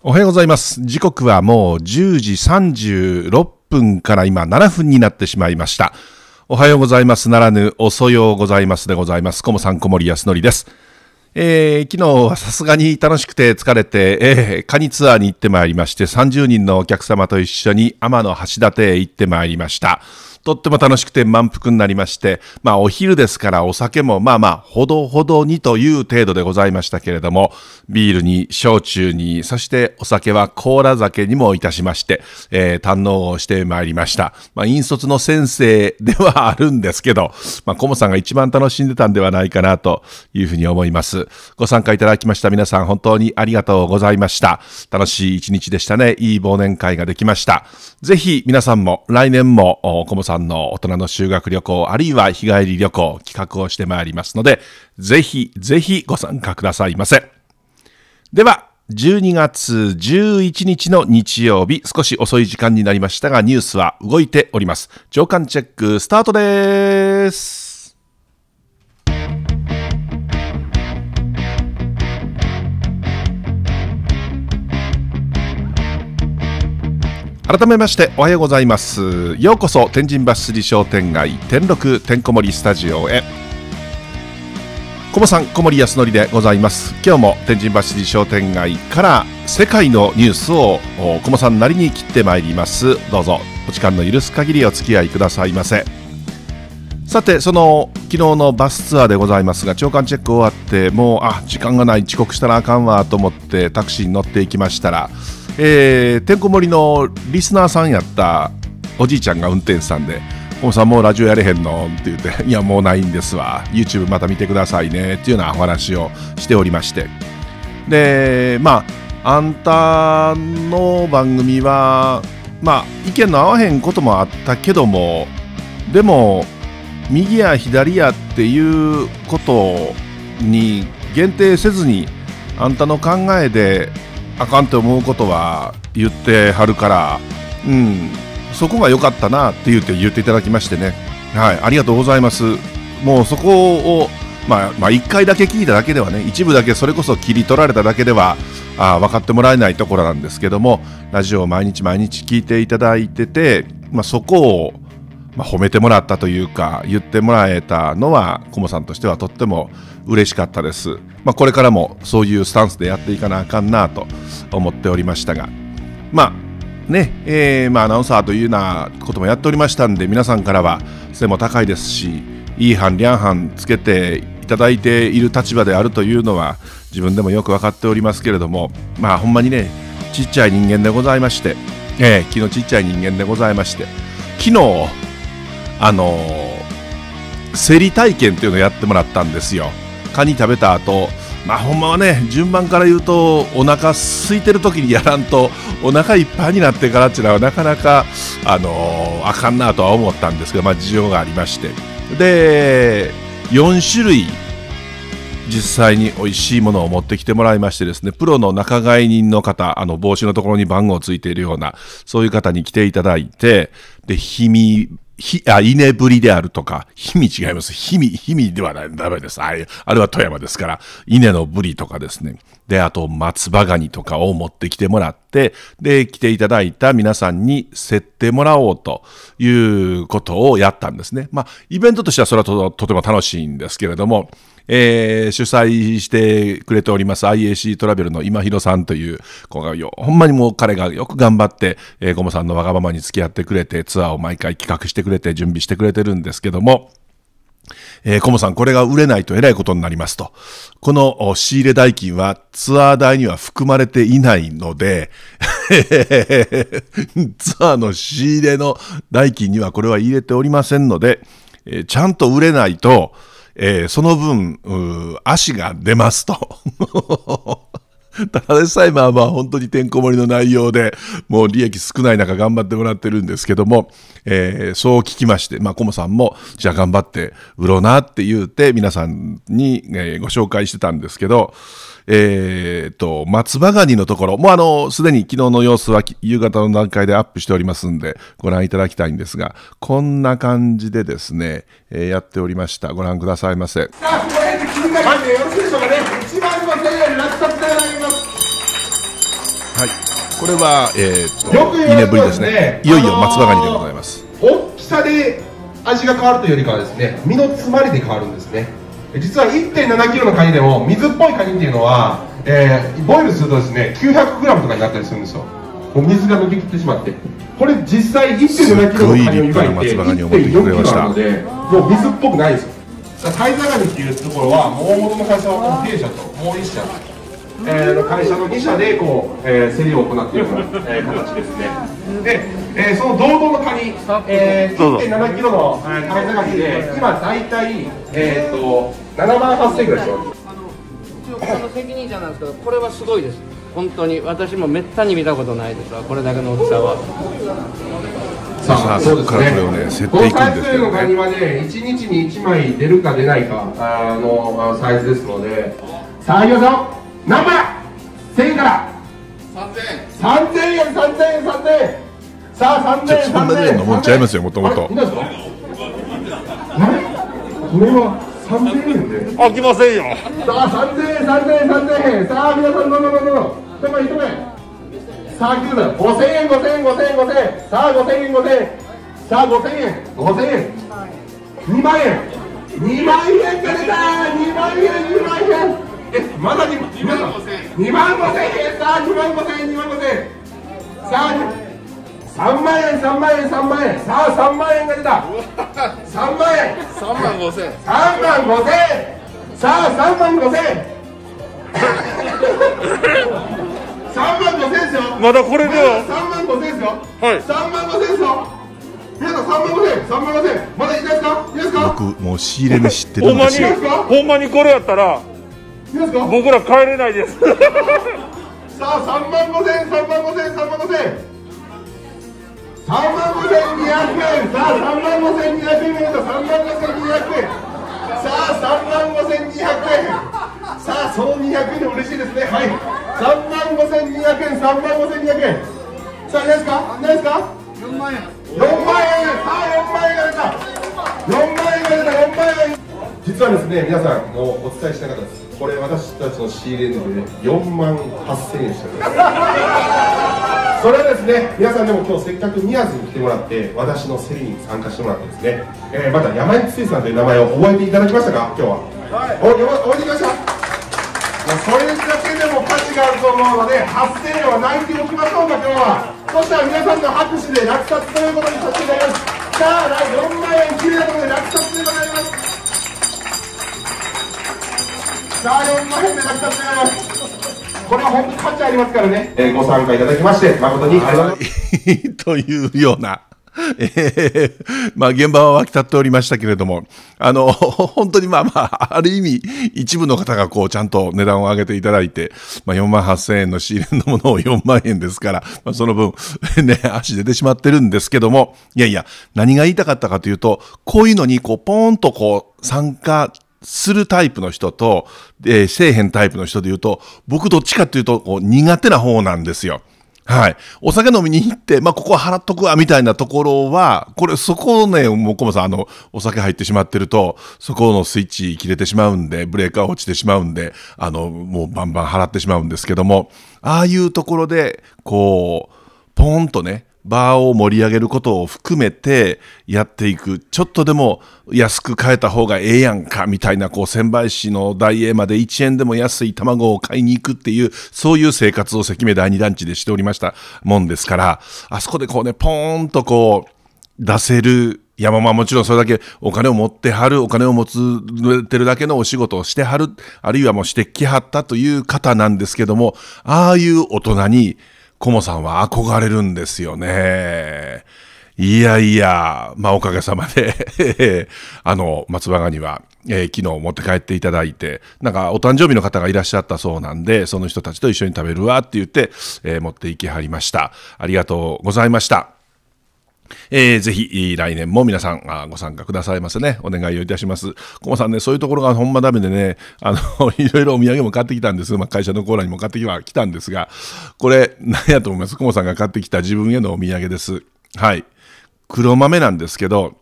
おはようございます。時刻はもう10時36分から今7分になってしまいました。おはようございますならぬ、おそようございますでございます。コモさん、こもりやです。えー、昨日はさすがに楽しくて疲れて、えー、カニツアーに行ってまいりまして、30人のお客様と一緒に天の橋立へ行ってまいりました。とっても楽しくて満腹になりまして、まあお昼ですからお酒もまあまあほどほどにという程度でございましたけれども、ビールに焼酎に、そしてお酒は甲羅酒にもいたしまして、えー、堪能をしてまいりました。まあ引率の先生ではあるんですけど、まあコモさんが一番楽しんでたんではないかなというふうに思います。ご参加いただきました皆さん本当にありがとうございました。楽しい一日でしたね。いい忘年会ができました。ぜひ皆さんも来年もコモさん間の大人の修学旅行、あるいは日帰り旅行、企画をしてまいりますので、ぜひぜひご参加くださいませ。では、12月11日の日曜日、少し遅い時間になりましたが、ニュースは動いております。長官チェックスタートです。改めましておはようございますようこそ天神バ橋筋商店街天禄てんこ盛りスタジオへこもさん小森康則でございます今日も天神バ橋筋商店街から世界のニュースをこもさんなりに切ってまいりますどうぞお時間の許す限りお付き合いくださいませさてその昨日のバスツアーでございますが長官チェック終わってもうあ時間がない遅刻したらあかんわと思ってタクシーに乗っていきましたらえー、てんこ盛りのリスナーさんやったおじいちゃんが運転手さんで「おさんもうラジオやれへんの?」って言って「いやもうないんですわ YouTube また見てくださいね」っていうようなお話をしておりましてでまああんたの番組はまあ意見の合わへんこともあったけどもでも右や左やっていうことに限定せずにあんたの考えであかんと思うことは言ってはるから、うん、そこが良かったなって言って言っていただきましてね、はい、ありがとうございます。もうそこをまあ、まあ、1回だけ聞いただけではね、一部だけそれこそ切り取られただけでは、あ分かってもらえないところなんですけども、ラジオを毎日毎日聞いていただいてて、まあ、そこを、まあ、褒めてもらったというか言ってもらえたのはコモさんとしてはとっても嬉しかったです、まあ、これからもそういうスタンスでやっていかなあかんなと思っておりましたがまあねえー、まあ、アナウンサーというようなこともやっておりましたんで皆さんからは背も高いですしいい反リャン班つけていただいている立場であるというのは自分でもよく分かっておりますけれどもまあほんまにねちっちゃい人間でございまして、えー、気のちっちゃい人間でございまして昨日あのー、競り体験っていうのをやってもらったんですよ。カニ食べた後、まあほんまはね、順番から言うと、お腹空いてる時にやらんと、お腹いっぱいになってからっていうのはなかなか、あのー、あかんなとは思ったんですけど、まあ事情がありまして。で、4種類、実際に美味しいものを持ってきてもらいましてですね、プロの仲買人の方、あの帽子のところに番号ついているような、そういう方に来ていただいて、で、氷見ひ、あ、稲ぶりであるとか、ひみ違います。ひみ、ひみではない、ダメです。あれあれは富山ですから、稲のぶりとかですね。で、あと松葉ガニとかを持ってきてもらって、で、来ていただいた皆さんに競ってもらおうということをやったんですね。まあ、イベントとしてはそれはととても楽しいんですけれども、えー、主催してくれております IAC トラベルの今広さんという子がよ、ほんまにもう彼がよく頑張って、えー、ゴムさんのわがままに付き合ってくれて、ツアーを毎回企画してくれて、準備してくれてるんですけども、えー、コモさん、これが売れないとえらいことになりますと。この仕入れ代金はツアー代には含まれていないので ツアーの仕入れの代金にはこれは入れておりませんので、えー、ちゃんと売れないと、えー、その分、足が出ますと ただでさえまあまあ本当にてんこ盛りの内容で、もう利益少ない中頑張ってもらってるんですけども、えー、そう聞きまして、まあコモさんも、じゃあ頑張って売ろうなって言うて、皆さんに、えご紹介してたんですけど、えー、と、松葉ガニのところ、もうあの、すでに昨日の様子は夕方の段階でアップしておりますんで、ご覧いただきたいんですが、こんな感じでですね、えー、やっておりました。ご覧くださいませ。これは、えー、っと2年ぶりですね、ね、いよいよ松葉ガニでございます大きさで味が変わるというよりかはですね身の詰まりで変わるんですね実は1 7キロのカニでも水っぽいカニっていうのは、えー、ボイルするとですね9 0 0ムとかになったりするんですよもう水が抜けきってしまってこれ実際1 7キロのカニを湯がいて1 4キロなのでもう水っぽくないですよタイザガニっていうところはもう大元の会社は経営者ともう1社えー、会社の2社でこう、えー、競りを行っているような、えー、形ですねで、えー、その堂々のカニ、えー、1.7キロのカ探しで今大体、えーと、と7万8000円ぐらいしますこの責任者なんですけどこれはすごいです本当に私もめったに見たことないですわこれだけの大きさは。さあ、そこからこれをね、設定いくんですけど、ね、このカニはね、1日に1枚出るか出ないかあのサイズですので、さあ、いきましょう何ぼや1000円から3000円3000円3000円3000円さあ3000円3000円のもんちゃいますよもともとこれは3000円で開きませんよさあ3000円3000円3000円さあ皆さんどんどんどんどんどんどんどんさあ来てくだ0 0 0円5000円5000円5000円さあ5000円5000円さあ5000円5000円2万円2万円が出た2万円2万円えまだ2万5000円万円さあ2万5000円2万5000円さあ3万円3万円3万円さあ3万円が出た3万円3万5円3万5千円さあ3万5千円3万5千円ですよまだこれでは3万5千円ですよはい3万5千円ですよ皆さん3万5千円3万5千円まだいいですかいいですか僕もう仕入れ値知ってるんですよほんまにこれやったら僕ら帰れないです さあ3万5千3万5千3万5千3万5千200円さあ3万5千200円三万五千200円さあ3万5千200円さあその200円で嬉しいですねはい3万5千200円3万5千200円さあ何ですか何ですか4万円4万円さあ4万円が出た4万円が出た4万円実はですね皆さんもうお伝えしたかったですこれ私たちの仕入れ値で4万8千円しておりますそれはですね皆さんでも今日せっかく宮津に来てもらって私の競りに参加してもらってですね、えー、また山井水産という名前を覚えていただきましたか今日は、はい、お覚えてきましたそれだけでも価値があると思うので8000円は泣いておきましょうか今日はそしたら皆さんの拍手で落札ということにさせていただきますさあ4万円切れたところで落札さあ4万円目指したこれは本当価値ありますからね、えー、ご参加いただきまして誠にありがとうございます というようなえー、まあ現場は沸き立っておりましたけれども、あの、本当にまあまあ、ある意味、一部の方がこう、ちゃんと値段を上げていただいて、まあ4万8千円の仕入れのものを4万円ですから、まあその分、ね、足出てしまってるんですけども、いやいや、何が言いたかったかというと、こういうのにこう、ポーンとこう、参加するタイプの人と、えー、せえへんタイプの人で言うと、僕どっちかっていうと、こう、苦手な方なんですよ。はい。お酒飲みに行って、まあ、ここは払っとくわ、みたいなところは、これ、そこをね、もう、コマさん、あの、お酒入ってしまってると、そこのスイッチ切れてしまうんで、ブレーカー落ちてしまうんで、あの、もうバンバン払ってしまうんですけども、ああいうところで、こう、ポーンとね、バーを盛り上げることを含めてやっていくちょっとでも安く買えた方がええやんかみたいなこう専売市の大英まで1円でも安い卵を買いに行くっていうそういう生活を関目第二団地でしておりましたもんですからあそこでこうねポーンとこう出せる山間もちろんそれだけお金を持ってはる、お金を持れてるだけのお仕事をしてはる、あるいはもうしてきはったという方なんですけども、ああいう大人にコモさんは憧れるんですよね。いやいや、まあ、おかげさまで あの、松葉ガニは、えー、昨日持って帰っていただいて、なんか、お誕生日の方がいらっしゃったそうなんで、その人たちと一緒に食べるわって言って、えー、持って行きはりました。ありがとうございました。えー、ぜひ、来年も皆さんあご参加くださいませね。お願いをいたします。コモさんね、そういうところがほんまダメでね、あの、いろいろお土産も買ってきたんです。まあ、会社のコーラにも買ってはきたんですが、これ、何やと思いますコモさんが買ってきた自分へのお土産です。はい。黒豆なんですけど、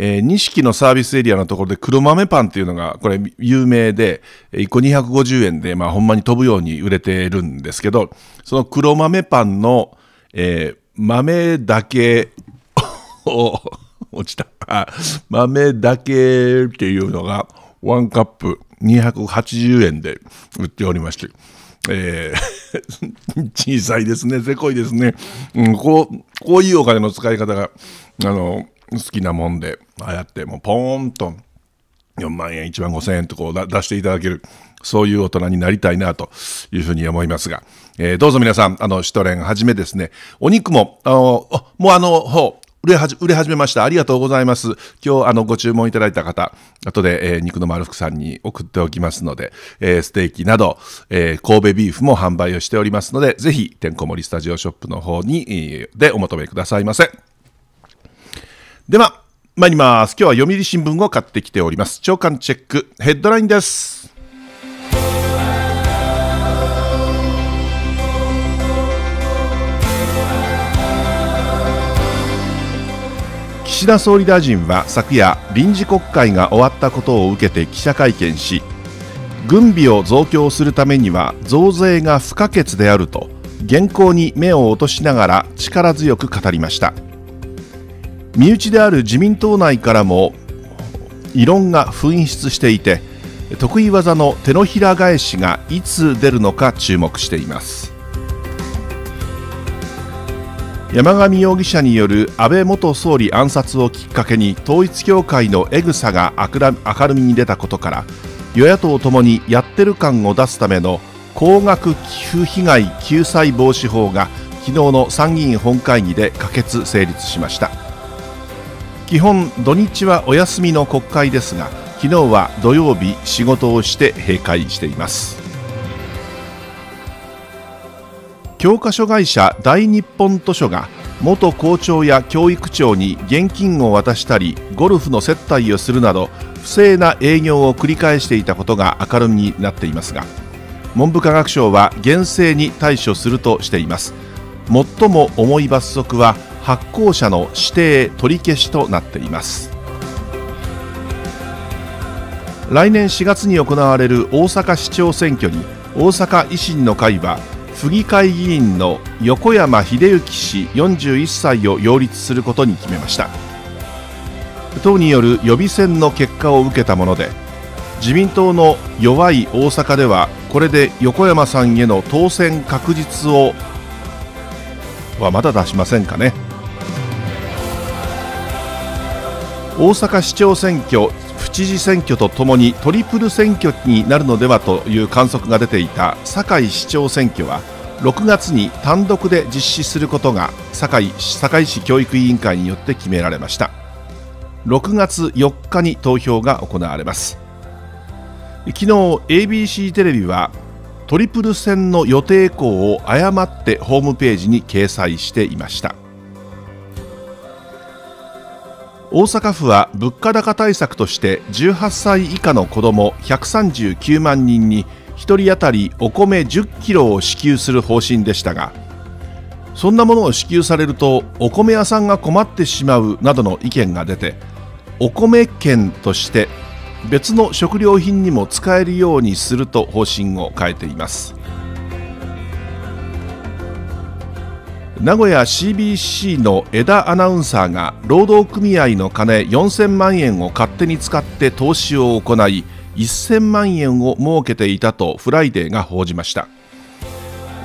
えー、錦のサービスエリアのところで黒豆パンっていうのが、これ有名で、1個250円で、まあほんまに飛ぶように売れてるんですけど、その黒豆パンの、えー、豆だけを落ちた豆だけっていうのが1カップ280円で売っておりまして、えー、小さいですね、せこいですね、うんこう。こういうお金の使い方が、あの、好きなもんで、ああやってもうポーンと4万円、1万5千円とこう出していただける、そういう大人になりたいなというふうに思いますが、えー、どうぞ皆さん、あの、シトレンはじめですね、お肉も、あのもうあの、ほう、売れはじ、売れ始めました。ありがとうございます。今日、あの、ご注文いただいた方、後で、えー、肉の丸福さんに送っておきますので、えー、ステーキなど、えー、神戸ビーフも販売をしておりますので、ぜひ、てんこ盛りスタジオショップの方に、でお求めくださいませ。では、参ります。今日は読売新聞を買ってきております。長官チェックヘッドラインです。岸田総理大臣は昨夜臨時国会が終わったことを受けて記者会見し軍備を増強するためには増税が不可欠であると現行に目を落としながら力強く語りました。身内である自民党内からも異論が噴出していて得意技の手のひら返しがいつ出るのか注目しています山上容疑者による安倍元総理暗殺をきっかけに統一教会のエグさが明るみに出たことから与野党ともにやってる感を出すための高額寄付被害救済防止法が昨日の参議院本会議で可決・成立しました。基本土日はお休みの国会ですが昨日は土曜日仕事をして閉会しています教科書会社大日本図書が元校長や教育長に現金を渡したりゴルフの接待をするなど不正な営業を繰り返していたことが明るみになっていますが文部科学省は厳正に対処するとしています最も重い罰則は発行者の指定取り消しとなっています来年4月に行われる大阪市長選挙に大阪維新の会は府議会議員の横山秀幸氏41歳を擁立することに決めました党による予備選の結果を受けたもので自民党の弱い大阪ではこれで横山さんへの当選確実をはまだ出しませんかね大阪市長選挙府知事選挙とともにトリプル選挙になるのではという観測が出ていた堺市長選挙は6月に単独で実施することが堺堺市教育委員会によって決められました6月4日に投票が行われます昨日 ABC テレビはトリプル戦の予定校を誤ってホームページに掲載していました大阪府は物価高対策として18歳以下の子ども139万人に1人当たりお米10キロを支給する方針でしたがそんなものを支給されるとお米屋さんが困ってしまうなどの意見が出てお米券として別の食料品にも使えるようにすると方針を変えています。名古屋 CBC の枝アナウンサーが労働組合の金4000万円を勝手に使って投資を行い1000万円を設けていたとフライデーが報じました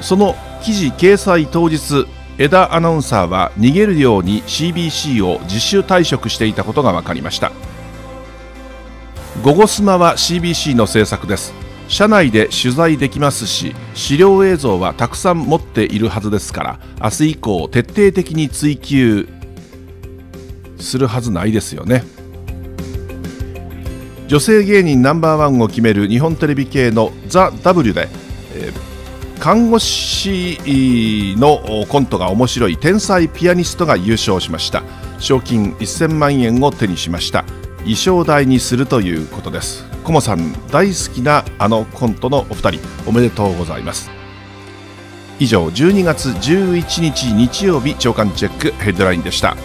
その記事掲載当日枝アナウンサーは逃げるように CBC を自主退職していたことが分かりました「ゴゴスマ」は CBC の制作です社内で取材できますし資料映像はたくさん持っているはずですから明日以降徹底的に追求するはずないですよね女性芸人ナンバーワンを決める日本テレビ系の「ザ・ w で、えー、看護師のコントが面白い天才ピアニストが優勝しました賞金1000万円を手にしました衣装代にするということですコモさん大好きなあのコントのお二人おめでとうございます以上12月11日日曜日朝刊チェックヘッドラインでした。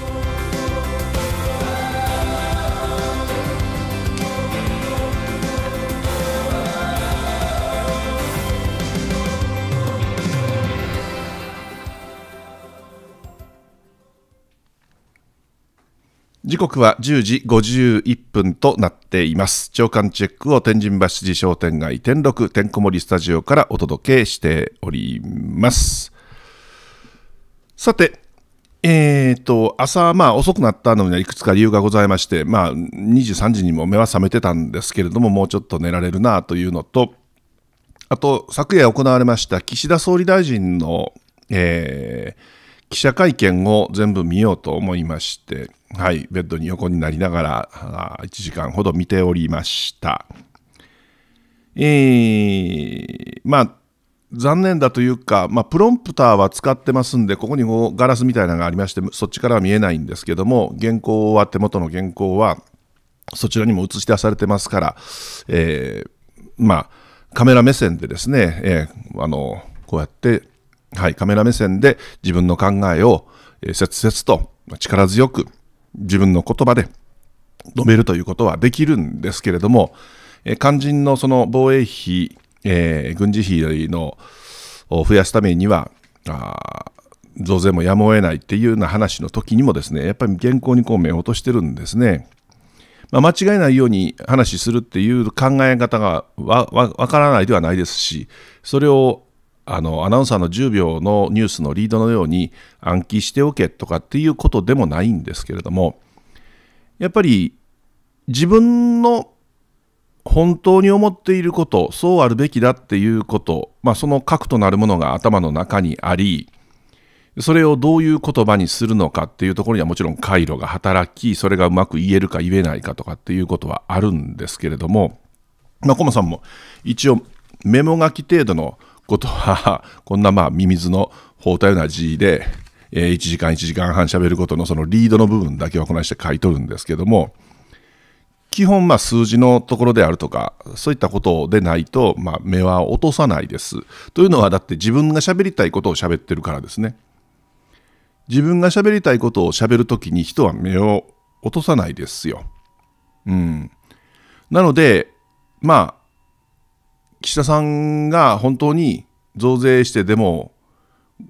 時刻は10時51分となっています長官チェックを天神橋寺商店街天禄天んこ盛りスタジオからお届けしておりますさてえーと、朝、まあ、遅くなったのにはいくつか理由がございまして、まあ、23時にも目は覚めてたんですけれどももうちょっと寝られるなというのとあと昨夜行われました岸田総理大臣の、えー、記者会見を全部見ようと思いまして、はい、ベッドに横になりながらあ1時間ほど見ておりました。えー、まあ残念だというか、まあ、プロンプターは使ってますんで、ここにこうガラスみたいなのがありまして、そっちからは見えないんですけども、原稿は、手元の原稿は、そちらにも映し出されてますから、えー、まあ、カメラ目線でですね、えー、あの、こうやってはい、カメラ目線で自分の考えをえ切々と力強く自分の言葉で述べるということはできるんですけれども、え肝心のその防衛費、えー、軍事費のを増やすためにはあ増税もやむを得ないっていうような話の時にもですねやっぱり現行にこう目を落としてるんですね。まあ、間違いないように話するっていう考え方がわからないではないですしそれをあのアナウンサーの10秒のニュースのリードのように暗記しておけとかっていうことでもないんですけれどもやっぱり自分の本当に思っていることそうあるべきだっていうこと、まあ、その核となるものが頭の中にありそれをどういう言葉にするのかっていうところにはもちろん回路が働きそれがうまく言えるか言えないかとかっていうことはあるんですけれども、まあ、コさんも一応メモ書き程度のことは、こんなまあミミズの放ったような字で、えー、1時間1時間半喋ることのそのリードの部分だけはこないして書いとるんですけども、基本まあ数字のところであるとか、そういったことでないと、まあ、目は落とさないです。というのはだって自分が喋りたいことを喋ってるからですね。自分が喋りたいことを喋るときに人は目を落とさないですよ。うん。なので、まあ、岸田さんが本当に増税してでも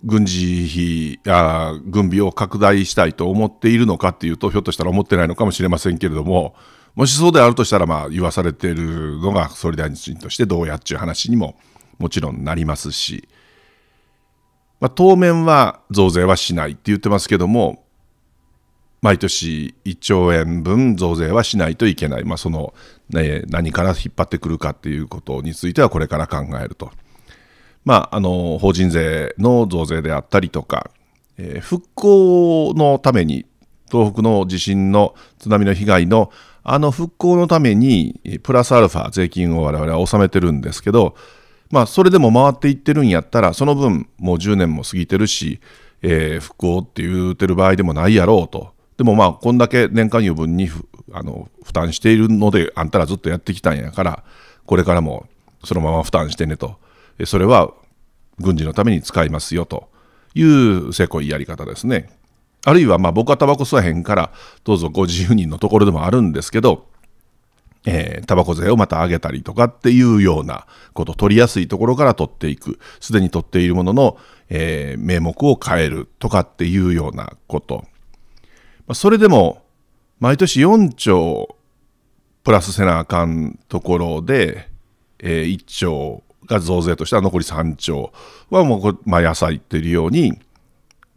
軍事費や軍備を拡大したいと思っているのかっていうとひょっとしたら思ってないのかもしれませんけれどももしそうであるとしたらまあ言わされているのが総理大臣としてどうやっていう話にももちろんなりますし、まあ、当面は増税はしないって言ってますけども毎年1兆円分増税はしないといけない、まあ、その、ね、何から引っ張ってくるかっていうことについてはこれから考えると。まあ、あの法人税の増税であったりとか、えー、復興のために東北の地震の津波の被害のあの復興のためにプラスアルファ税金を我々は納めてるんですけど、まあ、それでも回っていってるんやったらその分もう10年も過ぎてるし、えー、復興って言うてる場合でもないやろうとでもまあこんだけ年間余分にあの負担しているのであんたらずっとやってきたんやからこれからもそのまま負担してねと。それは軍事のために使いますよというせこいやり方ですね。あるいはまあ僕はタバコ吸わへんからどうぞご自由人のところでもあるんですけど、えー、タバコ税をまた上げたりとかっていうようなこと取りやすいところから取っていくすでに取っているものの、えー、名目を変えるとかっていうようなこと、まあ、それでも毎年4兆プラスせなあかんところで、えー、1兆が増税としては残り3兆はもうまあ、野菜っていうように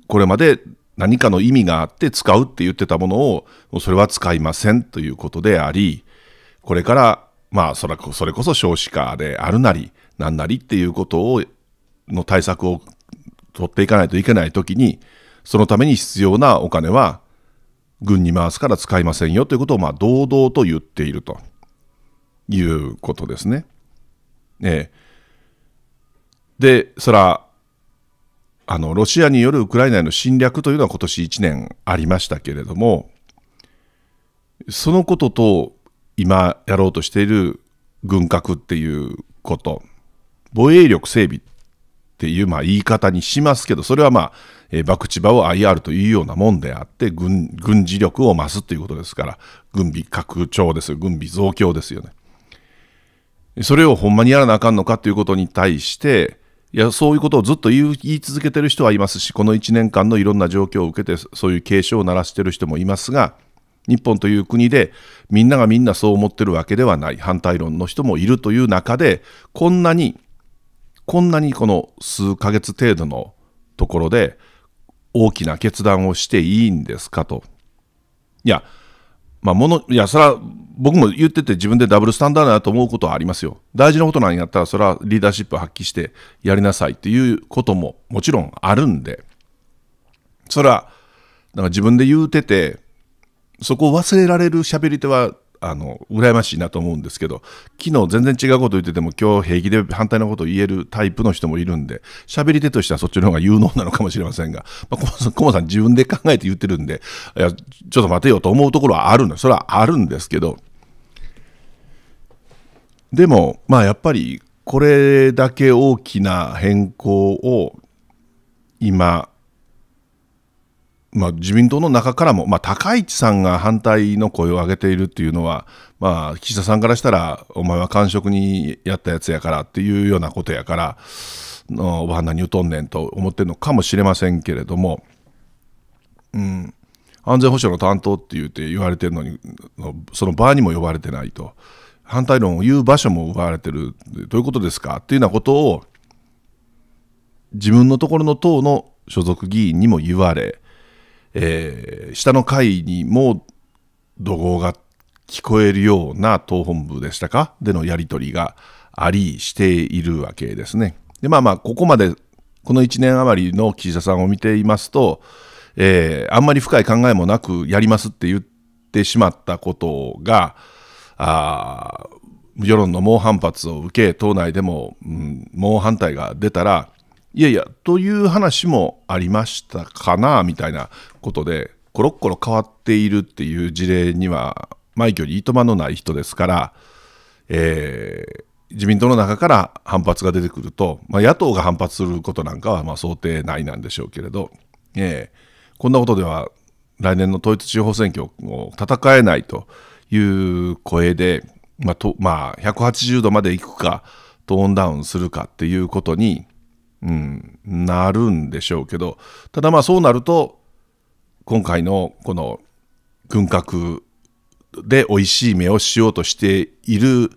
これまで何かの意味があって使うって言ってたものをそれは使いませんということでありこれからまあそれこそ少子化であるなりなんなりっていうことをの対策を取っていかないといけないときにそのために必要なお金は軍に回すから使いませんよということをまあ堂々と言っているということですね。ええ、で、そら、あの、ロシアによるウクライナへの侵略というのは今年1年ありましたけれども、そのことと今やろうとしている軍拡っていうこと、防衛力整備っていうまあ言い方にしますけど、それはまあ、えー、爆地場を IR というようなもんであって軍、軍事力を増すということですから、軍備拡張ですよ、軍備増強ですよね。それをほんまにやらなあかんのかということに対して、いやそういうことをずっと言い続けてる人はいますしこの1年間のいろんな状況を受けてそういう警鐘を鳴らしてる人もいますが日本という国でみんながみんなそう思ってるわけではない反対論の人もいるという中でこんなにこんなにこの数ヶ月程度のところで大きな決断をしていいんですかと。いやまあ、ものいや、それは僕も言ってて自分でダブルスタンダードだと思うことはありますよ。大事なことなんやったら、それはリーダーシップ発揮してやりなさいっていうことももちろんあるんで、それは、なんか自分で言うてて、そこを忘れられる喋り手はあの羨ましいなと思うんですけど昨日全然違うこと言ってても今日平気で反対のことを言えるタイプの人もいるんで喋り手としてはそっちの方が有能なのかもしれませんが、まあ、コモさん自分で考えて言ってるんでいやちょっと待てよと思うところはあるんだそれはあるんですけどでもまあやっぱりこれだけ大きな変更を今まあ、自民党の中からも、まあ、高市さんが反対の声を上げているっていうのは、まあ、岸田さんからしたら、お前は官職にやったやつやからっていうようなことやから、のおばは何言うとんねんと思ってるのかもしれませんけれども、うん、安全保障の担当って言って言われてるのに、その場にも呼ばれてないと、反対論を言う場所も奪われてる、どういうことですかっていうようなことを、自分のところの党の所属議員にも言われ、えー、下の階にも怒号が聞こえるような党本部でしたかでのやり取りがありしているわけですね。でまあまあここまでこの1年余りの岸田さんを見ていますと、えー、あんまり深い考えもなくやりますって言ってしまったことがあ世論の猛反発を受け党内でも、うん、猛反対が出たらいやいや、という話もありましたかな、みたいなことで、コロッコロ変わっているっていう事例には、枚挙にいとまのない人ですから、えー、自民党の中から反発が出てくると、まあ、野党が反発することなんかはま想定内なんでしょうけれど、えー、こんなことでは来年の統一地方選挙を戦えないという声で、まあとまあ、180度までいくか、トーンダウンするかっていうことに、うん、なるんでしょうけど、ただまあそうなると、今回のこの軍拡で美味しい目をしようとしている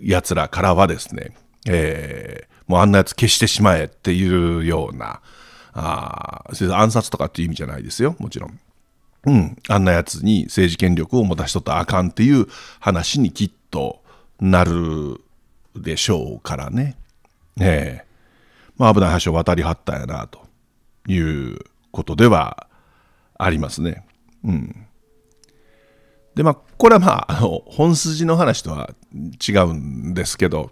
やつらからはですね、えー、もうあんなやつ消してしまえっていうような、あ暗殺とかっていう意味じゃないですよ、もちろん。うん、あんなやつに政治権力を持たしとったらあかんっていう話にきっとなるでしょうからね。ええまあ、危ない橋を渡りはったんやなということではありますね。うん、でまあこれはまああの本筋の話とは違うんですけど、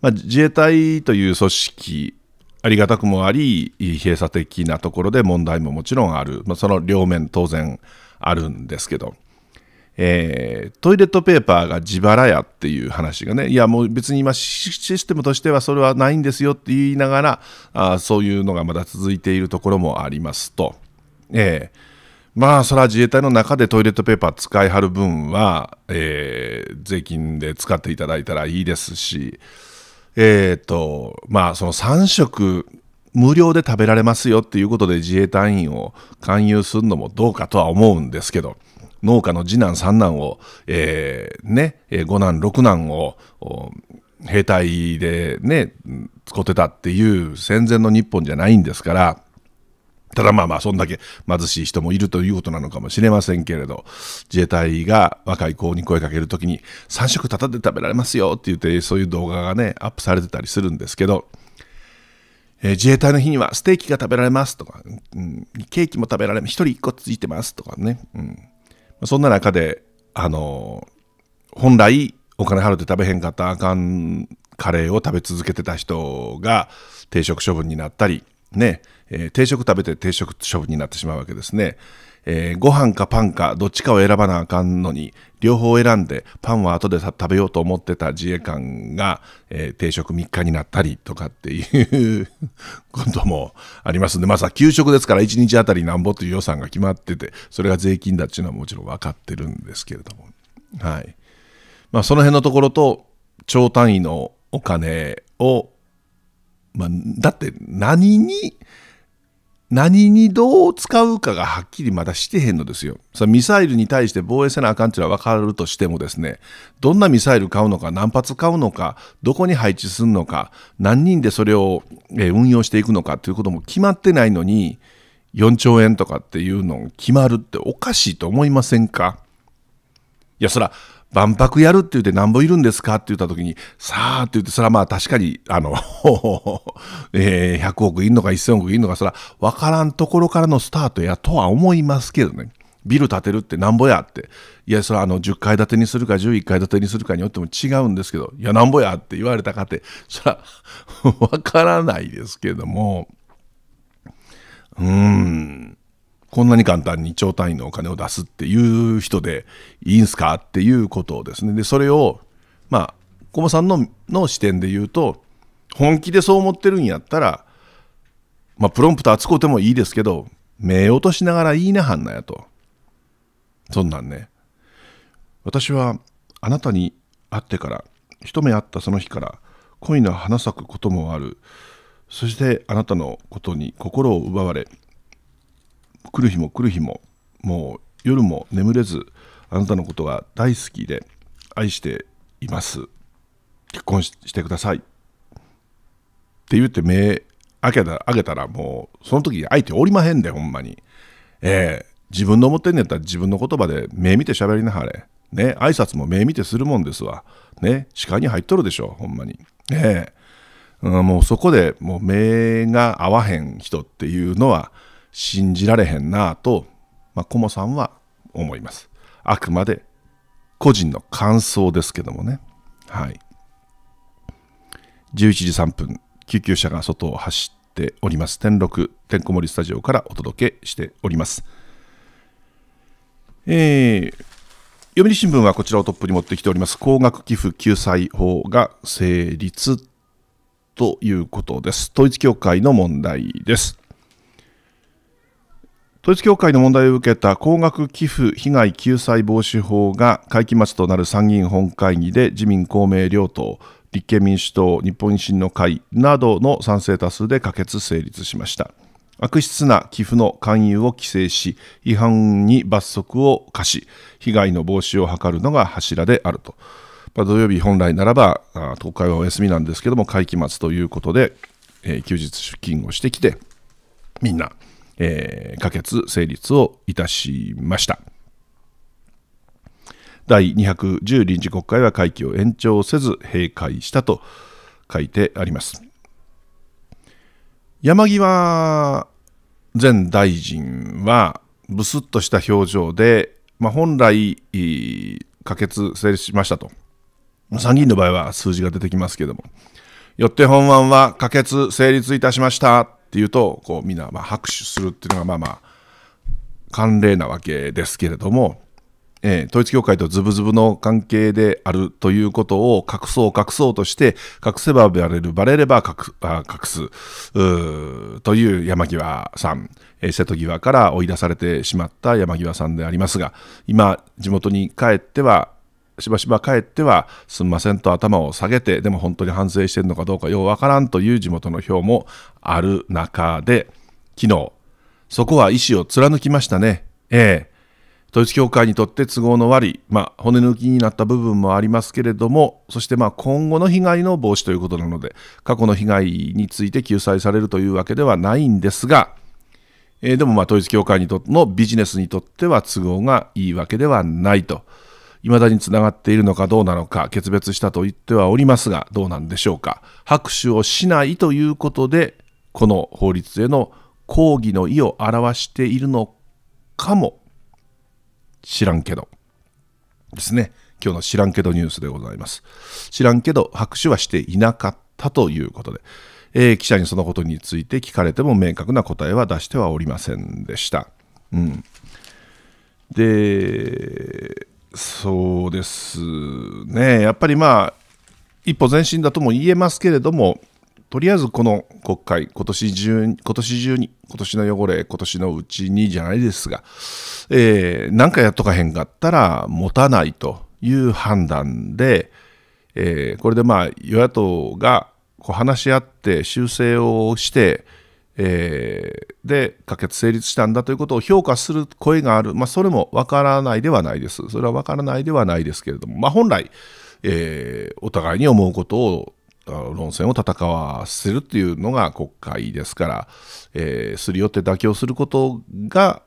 まあ、自衛隊という組織ありがたくもあり閉鎖的なところで問題ももちろんある、まあ、その両面当然あるんですけどえー、トイレットペーパーが自腹やっていう話がね、いやもう別に今システムとしてはそれはないんですよって言いながら、あそういうのがまだ続いているところもありますと。えーまあそれは自衛隊の中でトイレットペーパー使いはる分は、えー、税金で使っていただいたらいいですし、えっ、ー、とまあその3食無料で食べられますよっていうことで自衛隊員を勧誘するのもどうかとは思うんですけど、農家の次男三男を、えー、ね、五男六男を兵隊でね使ってたっていう戦前の日本じゃないんですから。ただまあまあ、そんだけ貧しい人もいるということなのかもしれませんけれど、自衛隊が若い子に声かけるときに、3食たたって食べられますよって言って、そういう動画がね、アップされてたりするんですけど、えー、自衛隊の日にはステーキが食べられますとか、うん、ケーキも食べられます、1人1個ついてますとかね、うん、そんな中で、あの本来お金払って食べへんかったあかんカレーを食べ続けてた人が定食処分になったり、ね、え定食食べて定食処分になってしまうわけですね。えー、ご飯かパンかどっちかを選ばなあかんのに両方選んでパンは後で食べようと思ってた自衛官が、えー、定食3日になったりとかっていうこともありますんでまずは給食ですから1日あたりなんぼという予算が決まっててそれが税金だっていうのはもちろん分かってるんですけれども、はいまあ、その辺のところと超単位のお金を、まあ、だって何に何にどう使うかがはっきりまだしてへんのですよ。ミサイルに対して防衛せなあかんっていうのは分かるとしてもですね、どんなミサイル買うのか、何発買うのか、どこに配置するのか、何人でそれを運用していくのかということも決まってないのに、4兆円とかっていうの決まるっておかしいと思いませんかいや、そら、万博やるって言ってなんぼいるんですかって言った時に、さあって言って、それはまあ確かに、あの えー、100億いんのか1000億いんのか、それは分からんところからのスタートやとは思いますけどね。ビル建てるってなんぼやって、いや、それはあの10階建てにするか11階建てにするかによっても違うんですけど、いや、なんぼやって言われたかって、それは分 からないですけども、うーん。こんなに簡単に超単位のお金を出すっていう人でいいんすかっていうことをですねでそれをまあ小間さんのの視点で言うと本気でそう思ってるんやったら、まあ、プロンプト扱うてもいいですけど目落としながらいいなはんなやとそんなんね私はあなたに会ってから一目会ったその日から恋の花咲くこともあるそしてあなたのことに心を奪われ来る日も来る日ももう夜も眠れずあなたのことが大好きで愛しています結婚してくださいって言って目開けた開けたらもうその時相手おりまへんでほんまにええー、自分の思ってんねやったら自分の言葉で目見て喋りなはれね挨拶も目見てするもんですわね視界に入っとるでしょほんまにええー、うん、もうそこでもう目が合わへん人っていうのは信じられへんなぁと、まあ、コモさんは思います。あくまで個人の感想ですけどもね。はい。11時3分、救急車が外を走っております。天六、てんこ盛りスタジオからお届けしております。えー、読売新聞はこちらをトップに持ってきております。高額寄付救済法が成立ということです。統一教会の問題です。統一教会の問題を受けた高額寄付被害救済防止法が会期末となる参議院本会議で自民・公明両党、立憲民主党、日本維新の会などの賛成多数で可決・成立しました。悪質な寄付の勧誘を規制し、違反に罰則を課し、被害の防止を図るのが柱であると。土曜日本来ならば、東海はお休みなんですけども、会期末ということで、休日出勤をしてきて、みんな、えー、可決・成立をいたしました。第210臨時国会は会期を延長せず閉会したと書いてあります。山際前大臣はブスッとした表情で、まあ、本来可決成立しましたと参議院の場合は数字が出てきますけどもよって本案は可決成立いたしましたっていうとこうみんなま拍手するっていうのがまあまあ慣例なわけですけれども、えー、統一教会とズブズブの関係であるということを隠そう隠そうとして隠せばバレるバレれば隠あ隠すという山際さん、えー、瀬戸際から追い出されてしまった山際さんでありますが今地元に帰ってはしばしば帰ってはすんませんと頭を下げてでも本当に反省してるのかどうかようわからんという地元の票もある中で昨日そこは意思を貫きましたねええ統一教会にとって都合の悪い、まあ、骨抜きになった部分もありますけれども、そしてまあ今後の被害の防止ということなので、過去の被害について救済されるというわけではないんですが、えー、でもまあ統一教会にとのビジネスにとっては都合がいいわけではないと。未だにつながっているのかどうなのか、決別したと言ってはおりますが、どうなんでしょうか。拍手をしないということで、この法律への抗議の意を表しているのかも知らんけど。ですね。今日の知らんけどニュースでございます。知らんけど拍手はしていなかったということで、えー、記者にそのことについて聞かれても明確な答えは出してはおりませんでした。うん、で、そうですね、やっぱりまあ、一歩前進だとも言えますけれども、とりあえずこの国会、今年中に、今年中に、今年の汚れ、今年のうちにじゃないですが、えー、なんかやっとかへんかったら、持たないという判断で、えー、これでまあ、与野党がこう話し合って、修正をして、えー、で可決成立したんだということを評価する声がある、まあ、それもわからないではないです、それはわからないではないですけれども、まあ、本来、えー、お互いに思うことを論戦を戦わせるというのが国会ですから、えー、すり寄って妥協することが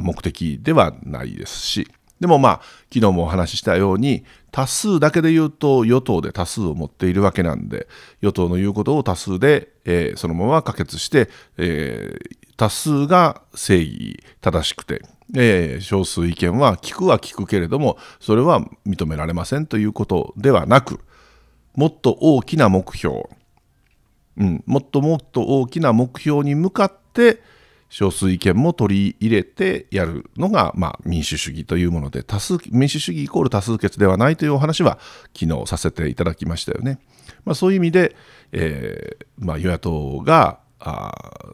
目的ではないですし。でもまあ昨日もお話ししたように多数だけで言うと与党で多数を持っているわけなんで与党の言うことを多数で、えー、そのまま可決して、えー、多数が正義正しくて、えー、少数意見は聞くは聞くけれどもそれは認められませんということではなくもっと大きな目標、うん、もっともっと大きな目標に向かって少数意見も取り入れてやるのが、まあ、民主主義というもので多数民主主義イコール多数決ではないというお話は昨日させていただきましたよね。まあ、そういう意味で、えー、まあ、与野党が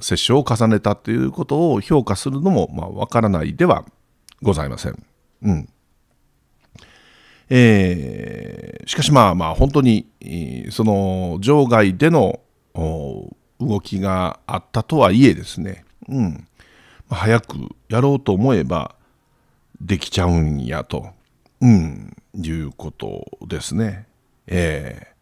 折衝を重ねたということを評価するのも、まあ、分からないではございません。うんえー、しかしまあまあ本当に、その場外での動きがあったとはいえですねうん、早くやろうと思えばできちゃうんやと、うん、いうことですね。えー、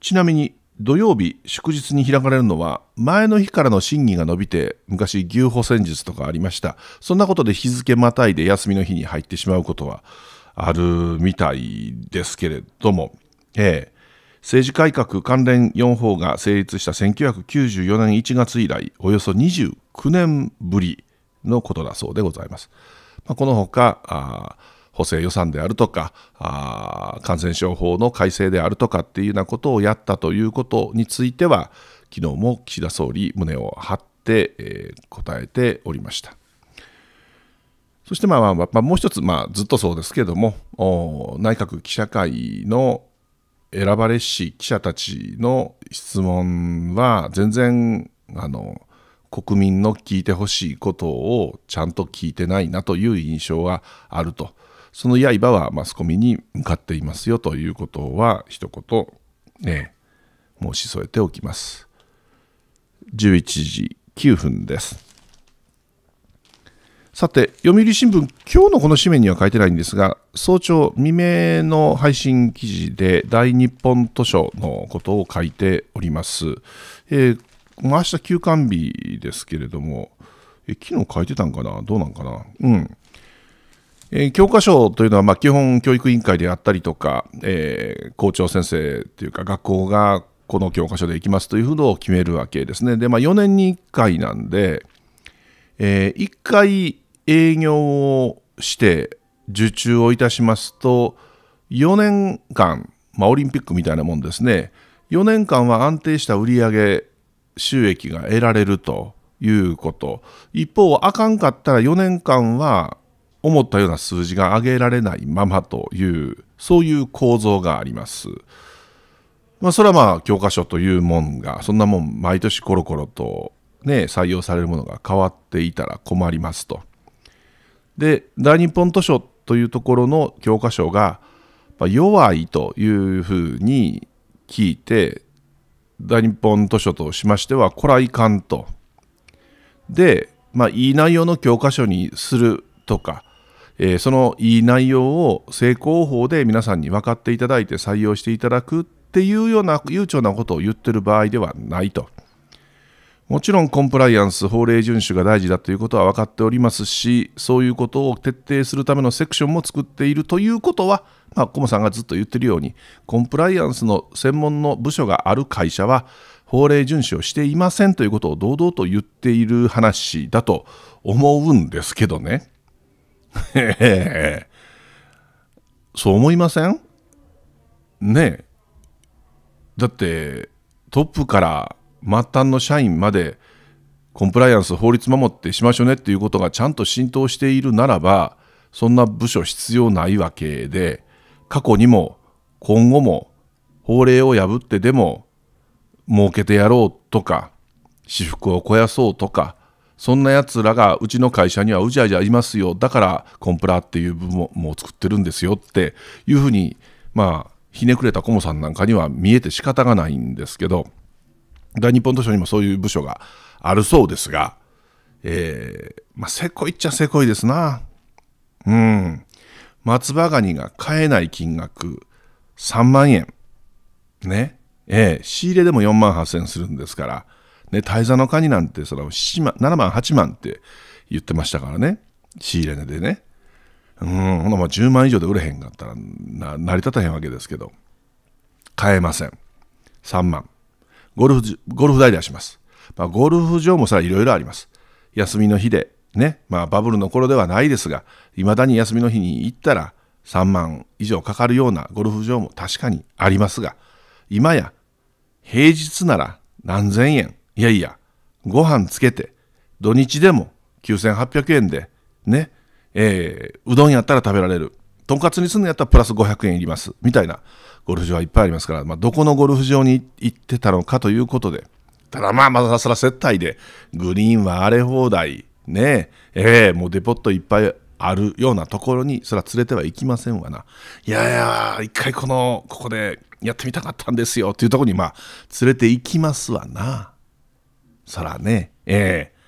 ちなみに土曜日祝日に開かれるのは前の日からの審議が伸びて昔牛歩戦術とかありましたそんなことで日付またいで休みの日に入ってしまうことはあるみたいですけれども、ええー、政治改革関連4法が成立した1994年1月以来およそ29年ぶりのことだそうでございます。まあ、このほか補正予算であるとか感染症法の改正であるとかっていうようなことをやったということについては昨日も岸田総理胸を張って、えー、答えておりました。そしてまあまあまあもう一つ、まあ、ずっとそうですけども内閣記者会の選ばれし記者たちの質問は全然あの国民の聞いてほしいことをちゃんと聞いてないなという印象があるとその刃はマスコミに向かっていますよということは一言、ね、申し添えておきます11時9分ですさて、読売新聞、今日のこの紙面には書いてないんですが、早朝、未明の配信記事で、大日本図書のことを書いております。えー、明日休館日ですけれども、え昨日書いてたんかな、どうなんかな。うんえ教科書というのはま基本教育委員会であったりとか、え校長先生というか学校がこの教科書でいきますというのを決めるわけですね。で、まあ、4年に1回なんで、え1回営業をして受注をいたしますと4年間、まあ、オリンピックみたいなもんですね4年間は安定した売上収益が得られるということ一方あかんかったら4年間は思ったような数字が上げられないままというそういう構造があります。まあ、それはまあ教科書というもんがそんなもん毎年コロコロとね採用されるものが変わっていたら困りますと。で大日本図書というところの教科書が弱いというふうに聞いて大日本図書としましてはこ来はいかんと。で、まあ、いい内容の教科書にするとか、えー、そのいい内容を正攻法で皆さんに分かっていただいて採用していただくっていうような悠長なことを言ってる場合ではないと。もちろんコンプライアンス、法令遵守が大事だということは分かっておりますし、そういうことを徹底するためのセクションも作っているということは、まあ、コモさんがずっと言ってるように、コンプライアンスの専門の部署がある会社は、法令遵守をしていませんということを堂々と言っている話だと思うんですけどね。そう思いませんねえ。だって、トップから末端の社員までコンプライアンス法律守ってしましょうねっていうことがちゃんと浸透しているならばそんな部署必要ないわけで過去にも今後も法令を破ってでも儲けてやろうとか私服を肥やそうとかそんなやつらがうちの会社にはうじゃうじゃいますよだからコンプラっていう部分も作ってるんですよっていうふうにまあひねくれたコモさんなんかには見えて仕方がないんですけど大日本図書にもそういう部署があるそうですが、えー、まあ、せこいっちゃせこいですな。うん。松葉ガニが買えない金額3万円。ね。ええー、仕入れでも4万8000円するんですから、ね、台座のカニなんてその7万、7万、8万って言ってましたからね。仕入れ値でね。うん、ほなま10万以上で売れへんかったら成り立たへんわけですけど、買えません。3万。ゴルフ、ゴルフ代はします。まあ、ゴルフ場もさ、いろいろあります。休みの日で、ね、まあ、バブルの頃ではないですが、いまだに休みの日に行ったら、3万以上かかるようなゴルフ場も確かにありますが、今や、平日なら何千円、いやいや、ご飯つけて、土日でも9800円で、ね、えー、うどんやったら食べられる、とんかつにすんのやったらプラス500円いります、みたいな、ゴルフ場はいっぱいありますから、まあ、どこのゴルフ場に行ってたのかということで、ただまあ、まだそら接待で、グリーンは荒れ放題、ねえ、えもうデポットいっぱいあるようなところに、そら連れてはいきませんわな。いやいや、一回この、ここでやってみたかったんですよっていうところに、まあ、連れて行きますわな。そらね、ええ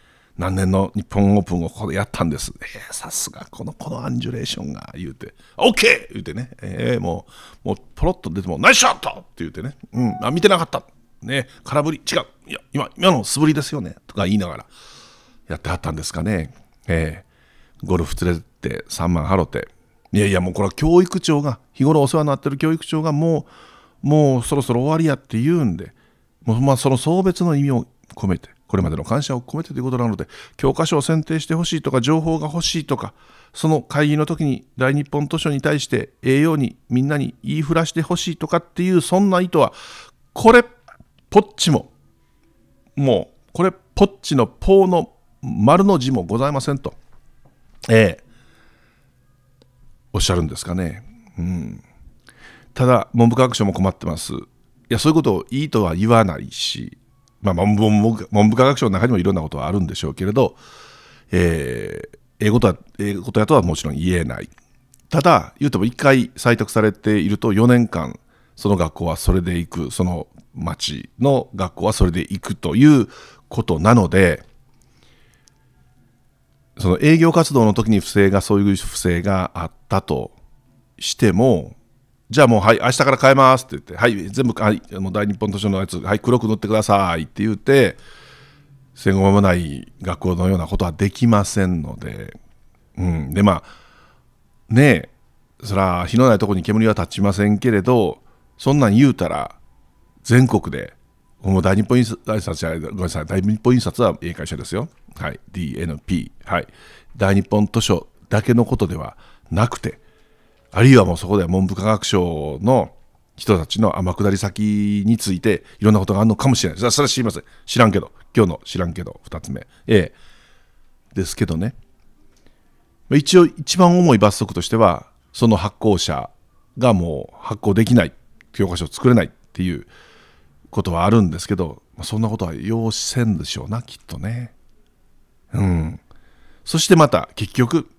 何年の日本オープンをここでやったんです。えー、さすが、この、このアンジュレーションが、言うて、OK! 言うてね、えー、もう、もう、ポロッと出ても、ナイスショットって言うてね、うん、あ、見てなかった。ね、空振り、違う、いや、今、今の素振りですよね、とか言いながら、やってはったんですかね。えー、ゴルフ連れてって3万払って、いやいや、もうこれは教育長が、日頃お世話になってる教育長が、もう、もうそろそろ終わりやって言うんで、もうまあその送別の意味を込めて、これまでの感謝を込めてということなので、教科書を選定してほしいとか、情報が欲しいとか、その会議の時に大日本図書に対して栄養にみんなに言いふらしてほしいとかっていうそんな意図は、これ、ぽっちも、もう、これ、ぽっちのポーの丸の字もございませんと、ええ、おっしゃるんですかね。うん、ただ、文部科学省も困ってます。いや、そういうことをいいとは言わないし、まあ、文部文部科学省の中にもいろんなことはあるんでしょうけれど、えー、英語とは英語とやとはもちろん言えないただ言うても1回採択されていると4年間その学校はそれで行くその町の学校はそれで行くということなのでその営業活動の時に不正がそういう不正があったとしてもじゃあもう、はい、明日から変えますって言って、はい、全部、はい、もう大日本図書のやつ、はい、黒く塗ってくださいって言って、戦後間もない学校のようなことはできませんので、うん、で、まあ、ねえ、そら、火のないところに煙は立ちませんけれど、そんなん言うたら、全国で、もう大日本印刷、ごめんなさい、大日本印刷はえ、会社ですよ。はい、DNP。はい。大日本図書だけのことではなくて、あるいはもうそこで文部科学省の人たちの天下り先についていろんなことがあるのかもしれないそれは知りません。知らんけど、今日の知らんけど、二つ目。ええ。ですけどね、一応、一番重い罰則としては、その発行者がもう発行できない、教科書を作れないっていうことはあるんですけど、そんなことは要せんでしょうな、きっとね。うん。そしてまた、結局、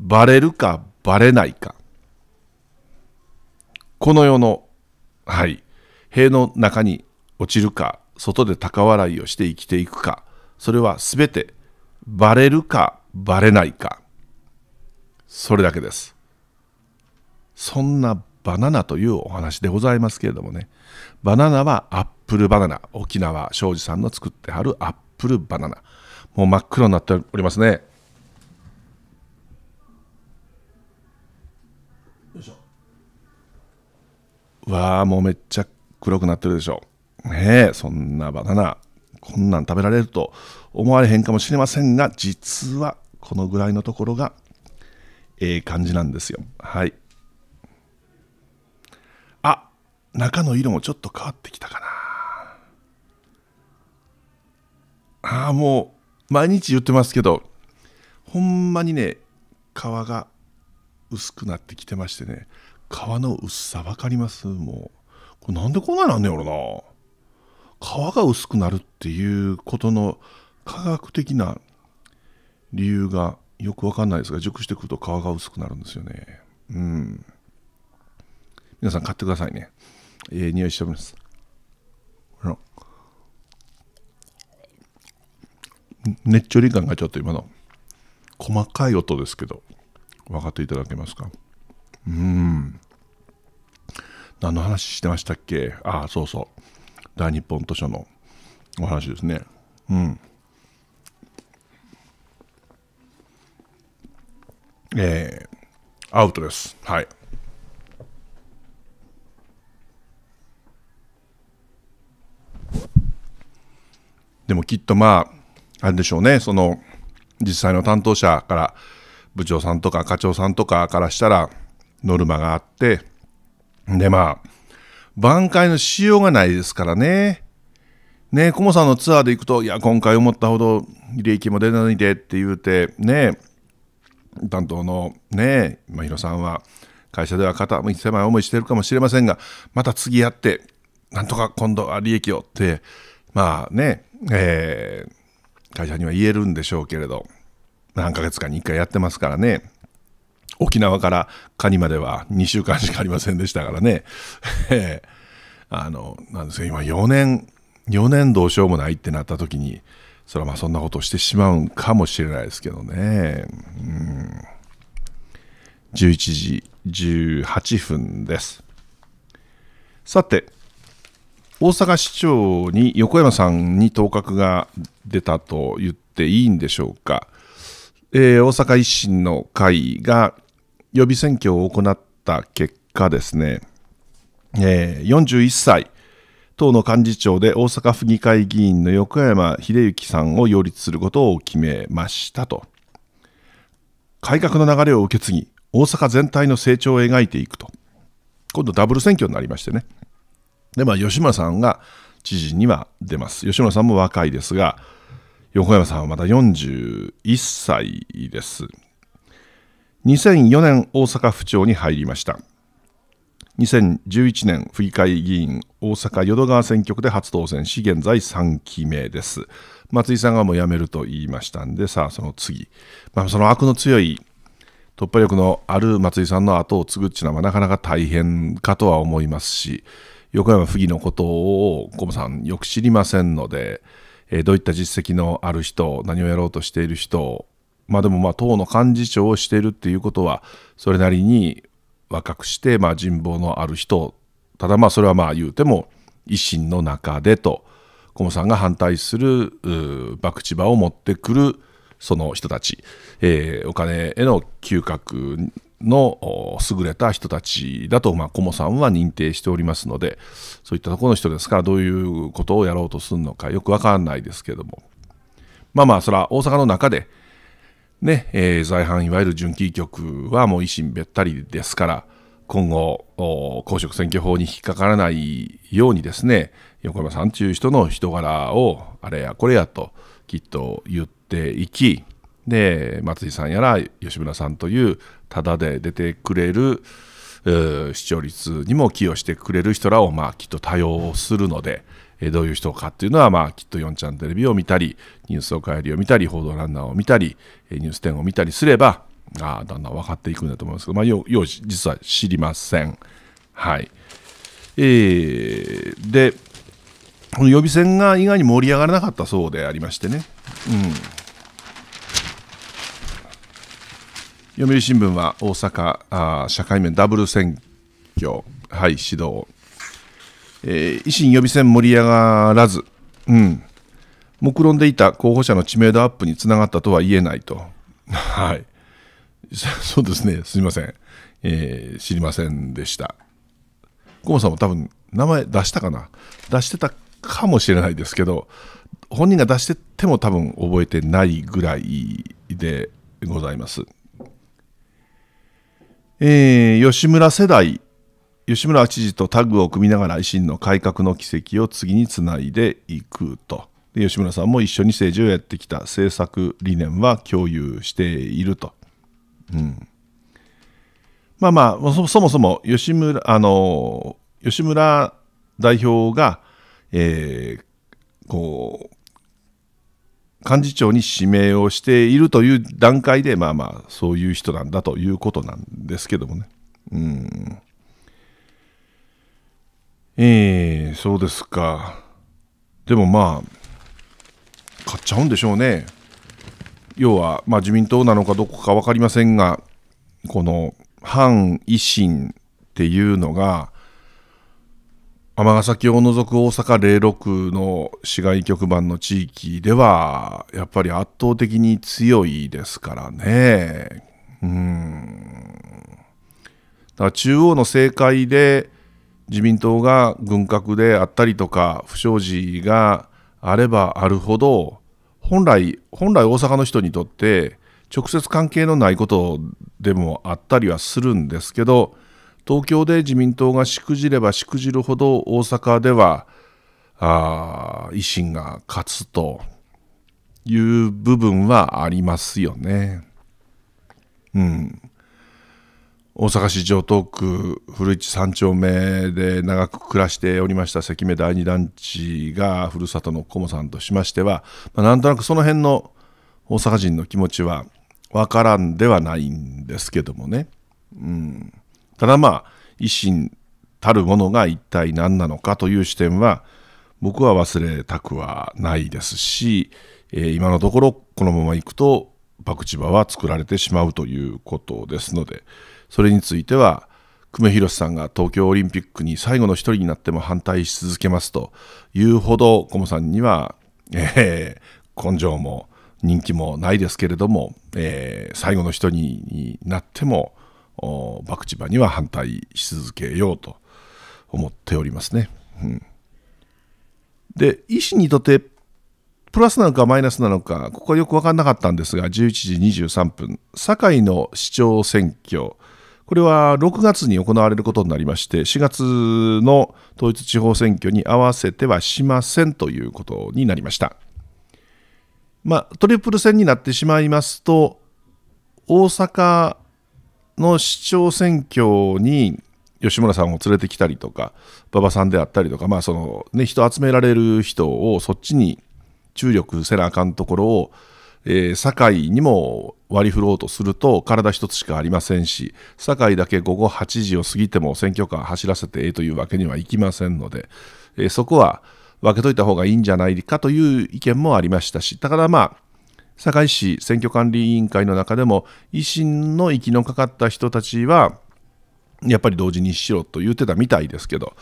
バレるかバレないか。この世の、はい、塀の中に落ちるか、外で高笑いをして生きていくか、それは全てバレるかバレないか、それだけです。そんなバナナというお話でございますけれどもね、バナナはアップルバナナ、沖縄庄司さんの作ってはるアップルバナナ、もう真っ黒になっておりますね。わあ、もうめっちゃ黒くなってるでしょ。ねえ、そんなバナナ、こんなん食べられると思われへんかもしれませんが、実はこのぐらいのところが、ええ感じなんですよ。はい。あ、中の色もちょっと変わってきたかな。ああ、もう、毎日言ってますけど、ほんまにね、皮が薄くなってきてましてね、皮の薄さ分かりますもうこれなんでこんなになんねやろな皮が薄くなるっていうことの科学的な理由がよく分かんないですが熟してくると皮が薄くなるんですよねうん皆さん買ってくださいねえー、匂いしておりますねっちょり感がちょっと今の細かい音ですけど分かっていただけますかうん。何の話してましたっけああ、そうそう。大日本図書のお話ですね。うん。えアウトです。はい。でもきっとまあ、あれでしょうね、その、実際の担当者から、部長さんとか課長さんとかからしたら、ノルマがあって、でまあ、挽回のしようがないですからね。ねコモさんのツアーで行くと、いや、今回思ったほど利益も出ないでって言うて、ね担当のねえ、まひろさんは、会社では肩も狭い思いしてるかもしれませんが、また次やって、なんとか今度は利益をって、まあね、えー、会社には言えるんでしょうけれど、何ヶ月かに1回やってますからね。沖縄からカニまでは2週間しかありませんでしたからね。あの、なんですか、今4年、4年どうしようもないってなった時に、それはまあそんなことをしてしまうんかもしれないですけどね。うん。11時18分です。さて、大阪市長に横山さんに当確が出たと言っていいんでしょうか。えー、大阪維新の会が予備選挙を行った結果ですね、えー、41歳、党の幹事長で大阪府議会議員の横山秀幸さんを擁立することを決めましたと。改革の流れを受け継ぎ、大阪全体の成長を描いていくと。今度ダブル選挙になりましてね。で、まあ、吉村さんが知事には出ます。吉村さんも若いですが、横山さんはまだ41歳です。2004年大阪府庁に入りました2011年府議会議員大阪淀川選挙区で初当選し現在3期目です松井さんがもう辞めると言いましたんでさあその次、まあ、その悪の強い突破力のある松井さんの後を継ぐっていうのはなかなか大変かとは思いますし横山府議のことを小野さんよく知りませんので、えどういった実績のある人何をやろうとしている人まあでもまあ党の幹事長をしているっていうことはそれなりに若くしてまあ人望のある人ただまあそれはまあ言うても維新の中でと小野さんが反対する博打場を持ってくるその人たち、えー、お金への嗅覚の優れた人たちだと、まあ、コモさんは認定しておりますのでそういったところの人ですからどういうことをやろうとするのかよく分かんないですけどもまあまあそれは大阪の中でね、えー、在阪いわゆる準キー局はもう維新べったりですから、今後、公職選挙法に引っかからないようにですね、横山さんという人の人柄をあれやこれやときっと言っていき、で、松井さんやら吉村さんというただで出てくれる視聴率にも寄与してくれる人らをまあきっと多用するので、えどういう人かっていうのは、まあ、きっと4ちゃんテレビを見たり、ニュースおかえりを見たり、報道ランナーを見たり、えニュース10を見たりすれば、あだんだん分かっていくんだと思いますけど、まあ、よう、実は知りません。はい。えー、で、この予備選が意外に盛り上がらなかったそうでありましてね。うん読売新聞は大阪あ社会面ダブル選挙、はい、指導えー、維新予備選盛り上がらず、うん、目論んでいた候補者の知名度アップにつながったとは言えないと。はい。そうですね、すみません。えー、知りませんでした。河野さんも多分、名前出したかな出してたかもしれないですけど、本人が出してても多分覚えてないぐらいでございます。えー、吉村世代吉村知事とタッグを組みながら維新の改革の軌跡を次につないでいくとで吉村さんも一緒に政治をやってきた政策理念は共有していると、うん、まあまあそもそも吉村あの吉村代表が、えー、こう幹事長に指名をしているという段階でまあまあそういう人なんだということなんですけどもね。うんえー、そうですか。でもまあ、買っちゃうんでしょうね。要は、まあ、自民党なのかどこか分かりませんが、この反維新っていうのが、尼崎を除く大阪06の市街局番の地域では、やっぱり圧倒的に強いですからね。うん。だから中央の政界で、自民党が軍拡であったりとか不祥事があればあるほど本来本来大阪の人にとって直接関係のないことでもあったりはするんですけど東京で自民党がしくじればしくじるほど大阪ではあ維新が勝つという部分はありますよね。うん、大阪市城東区古市三丁目で長く暮らしておりました関目第二団地がふるさとのコモさんとしましては、まあ、なんとなくその辺の大阪人の気持ちは分からんではないんですけどもね、うん、ただまあ維新たるものが一体何なのかという視点は僕は忘れたくはないですし、えー、今のところこのままいくと博打場は作られてしまうということですので。それについては久米宏さんが東京オリンピックに最後の一人になっても反対し続けますというほどコモさんには、えー、根性も人気もないですけれども、えー、最後の人になっても博打場には反対し続けようと思っておりますね。うん、で医師にとってプラスなのかマイナスなのかここはよく分からなかったんですが11時23分堺の市長選挙これは6月に行われることになりまして、4月の統一地方選挙に合わせてはしませんということになりました。まあ、トリプル戦になってしまいますと、大阪の市長選挙に吉村さんを連れてきたりとか、馬場さんであったりとか、まあそのね、人集められる人をそっちに注力せなあかんところを、えー、堺にも割り振ろうとすると体一つしかありませんし堺だけ午後8時を過ぎても選挙カー走らせてええというわけにはいきませんので、えー、そこは分けといた方がいいんじゃないかという意見もありましたしだからまあ堺市選挙管理委員会の中でも維新の息のかかった人たちはやっぱり同時にしろと言ってたみたいですけど、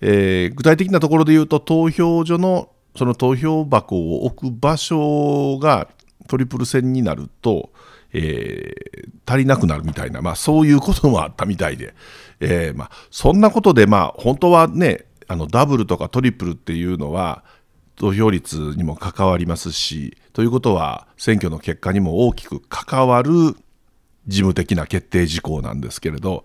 えー、具体的なところで言うと投票所のその投票箱を置く場所がトリプル戦になると、えー、足りなくなるみたいな、まあ、そういうこともあったみたいで、えーまあ、そんなことで、まあ、本当はねあのダブルとかトリプルっていうのは投票率にも関わりますしということは選挙の結果にも大きく関わる事務的な決定事項なんですけれど、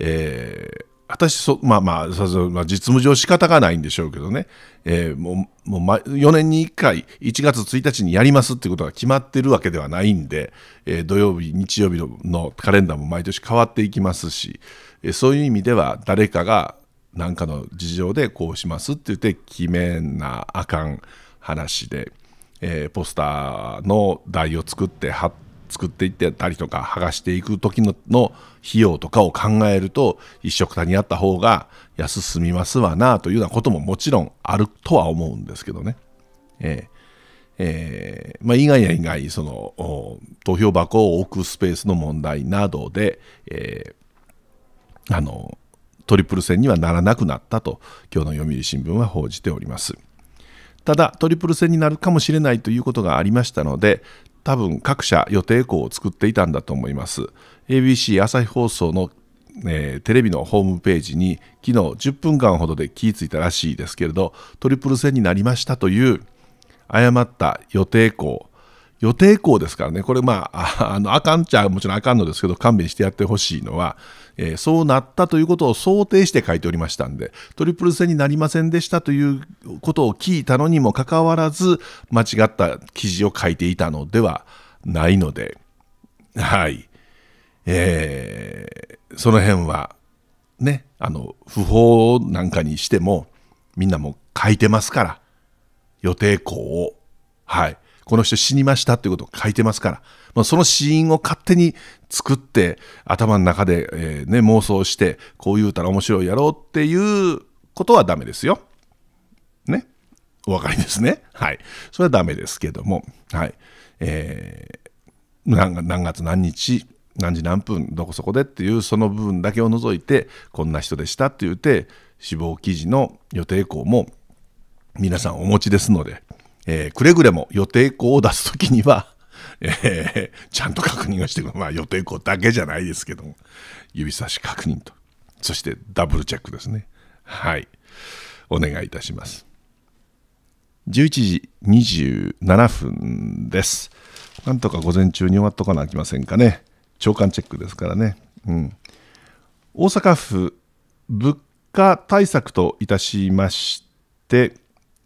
えー、私そ、まあまあ、実務上仕方がないんでしょうけどね、えー、もうもう4年に1回、1月1日にやりますっていうことが決まってるわけではないんで、えー、土曜日、日曜日のカレンダーも毎年変わっていきますし、えー、そういう意味では誰かが何かの事情でこうしますって言って決めなあかん話で、えー、ポスターの台を作って貼って、作っていってたりとか剥がしていく時のの費用とかを考えると一緒くたにあった方が安すみますわなというようなことももちろんあるとは思うんですけどね。えーえー、まあ、以外や以外その投票箱を置くスペースの問題などで、えー、あのトリプル戦にはならなくなったと今日の読売新聞は報じております。ただトリプル戦になるかもしれないということがありましたので多分各社予定校を作っていたんだと思います ABC 朝日放送の、えー、テレビのホームページに昨日10分間ほどで気付いたらしいですけれどトリプル戦になりましたという誤った予定校予定校ですからね、これまあ、あの、あかんちゃもちろんあかんのですけど、勘弁してやってほしいのは、えー、そうなったということを想定して書いておりましたんで、トリプル戦になりませんでしたということを聞いたのにもかかわらず、間違った記事を書いていたのではないので、はい。えー、その辺は、ね、あの、不法なんかにしても、みんなも書いてますから、予定校を。はい。この人死にましたっていうことを書いてますから、まあ、その死因を勝手に作って頭の中で、えー、ね、妄想してこう言うたら面白いやろうっていうことはダメですよ。ね。お分かりですね。はい。それはダメですけども、はい。えー、何月何日、何時何分、どこそこでっていうその部分だけを除いて、こんな人でしたって言って、死亡記事の予定項も皆さんお持ちですので、えー、くれぐれも予定校を出すときには、えー、ちゃんと確認をしてくる。まあ予定校だけじゃないですけども、指差し確認と。そしてダブルチェックですね。はい。お願いいたします。11時27分です。なんとか午前中に終わっとかなきませんかね。長官チェックですからね。うん、大阪府物価対策といたしまして、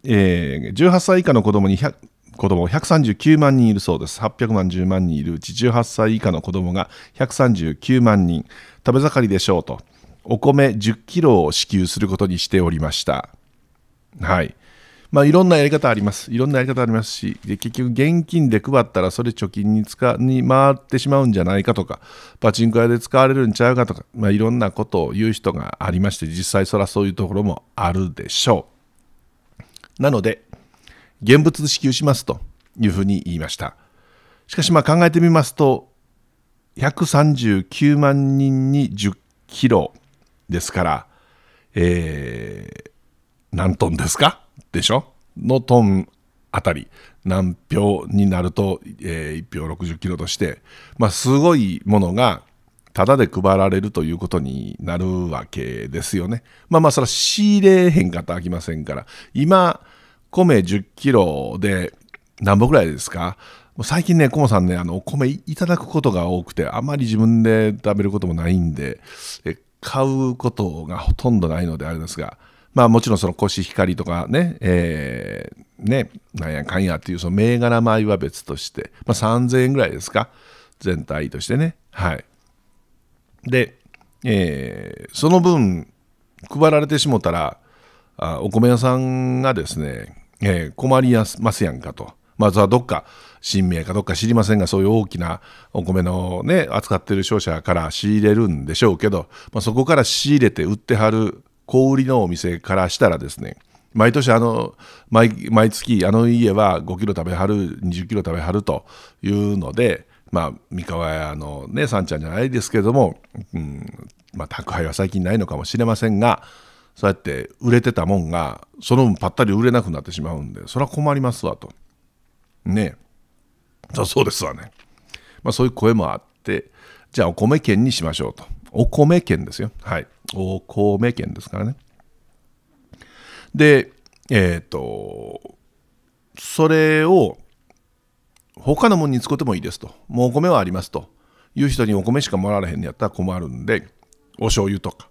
えー、18歳以下の子供に100子供139万人いるそうです。800万10万人いるうち18歳以下の子供が139万人。食べ盛りでしょうと。お米10 k ロを支給することにしておりました。はい。まあ、いろんなやり方あります。いろんなやり方ありますし、で結局現金で配ったらそれ貯金に使に回ってしまうんじゃないかとか、パチンコ屋で使われるんちゃうかとか、まあ、いろんなことを言う人がありまして、実際そらそういうところもあるでしょう。なので、現物支給しますというふうに言いました。しかしまあ考えてみますと、139万人に10キロですから、えー、何トンですかでしょのトンあたり何票になると、えー、1票60キロとして、まあ、すごいものがタダで配られるということになるわけですよね。まあまあ、それは仕入れへんかったらあきませんから、今、米10キロで何本ぐらいですか最近ね、コモさんね、あの、お米いただくことが多くて、あまり自分で食べることもないんで、買うことがほとんどないのであれですが、まあもちろんそのコシヒカリとかね、えー、ね、なんやかんやっていうその銘柄米は別として、まあ3000円ぐらいですか全体としてね。はい。で、えー、その分配られてしもたらあお米屋さんがですね、えー、困りやますやんかと。まずはどっか新名かどっか知りませんがそういう大きなお米のね扱ってる商社から仕入れるんでしょうけど、まあ、そこから仕入れて売ってはる小売りのお店からしたらですね毎年あの毎月あの家は5キロ食べはる20キロ食べはるというのでまあ、三河屋のね、さんちゃんじゃないですけども、うん、まあ、宅配は最近ないのかもしれませんが、そうやって売れてたもんが、その分ぱったり売れなくなってしまうんで、それは困りますわと。ねえ。そうですわね。まあ、そういう声もあって、じゃあお米券にしましょうと。お米券ですよ。はい。お米券ですからね。で、えっ、ー、と、それを、他のもんに使ってもいいですと。もうお米はありますと。いう人にお米しかもらわれへんのやったら困るんで、お醤油とか。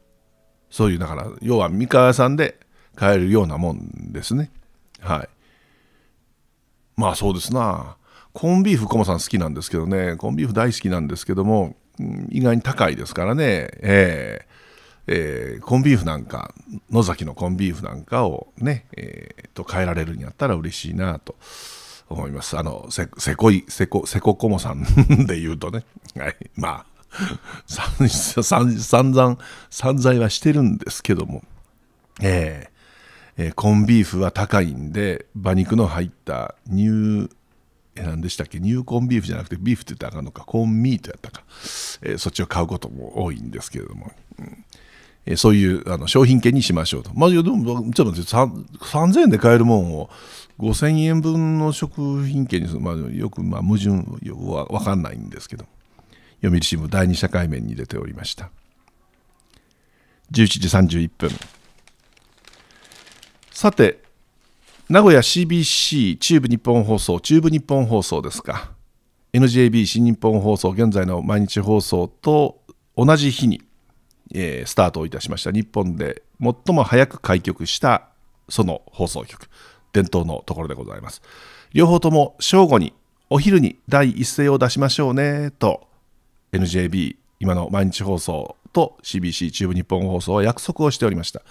そういう、だから、要は三河屋さんで買えるようなもんですね。はい。まあそうですな。コンビーフ、コモさん好きなんですけどね。コンビーフ大好きなんですけども、意外に高いですからね。えー、えー、コンビーフなんか野崎のコンビーフなんかをね、えー、と変えられるんやったら嬉しいなと思います。あの、せ、せこい、せこ、せここもさんで言うとね、はい、まあ、散々、散在はしてるんですけども、えー、えー、コンビーフは高いんで、馬肉の入った乳、えー、何でしたっけ乳コンビーフじゃなくてビーフって言ったらあかんのかコンミートやったか、えー、そっちを買うことも多いんですけれども、うんえー、そういうあの商品券にしましょうと。まあ、でもちょっと待って3000円で買えるもんを5000円分の食品券にする、まあ、よくまあ矛盾は分かんないんですけど読売新聞第2社会面に出ておりました11時31分さて名古屋 CBC 中部日本放送中部日本放送ですか NJB 新日本放送現在の毎日放送と同じ日に、えー、スタートいたしました日本で最も早く開局したその放送局伝統のところでございます。両方とも正午に、お昼に第一声を出しましょうねと、NJB、今の毎日放送と CBC 中部日本放送は約束をしておりました。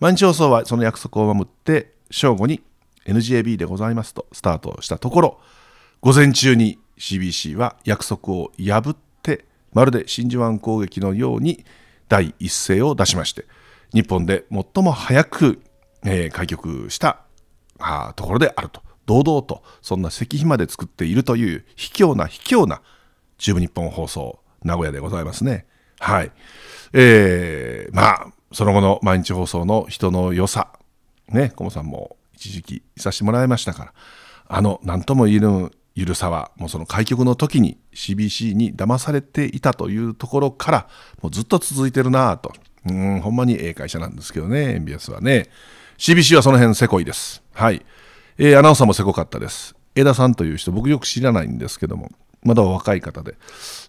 毎日放送はその約束を守って、正午に NJB でございますとスタートしたところ、午前中に CBC は約束を破って、まるで真珠湾攻撃のように第一声を出しまして、日本で最も早く、えー、開局したところであると堂々とそんな石碑まで作っているという卑怯な卑怯な中部日本放送名古屋でございますね。はい、えー、まあその後の毎日放送の人の良さねコモさんも一時期いさせてもらいましたからあの何とも言えぬゆるさはもうその開局の時に CBC に騙されていたというところからもうずっと続いてるなぁとうんほんまにええ会社なんですけどね MBS はね CBC はその辺せこいです。はい。えー、アナウンサーもせこかったです。江田さんという人、僕よく知らないんですけども、まだ若い方で。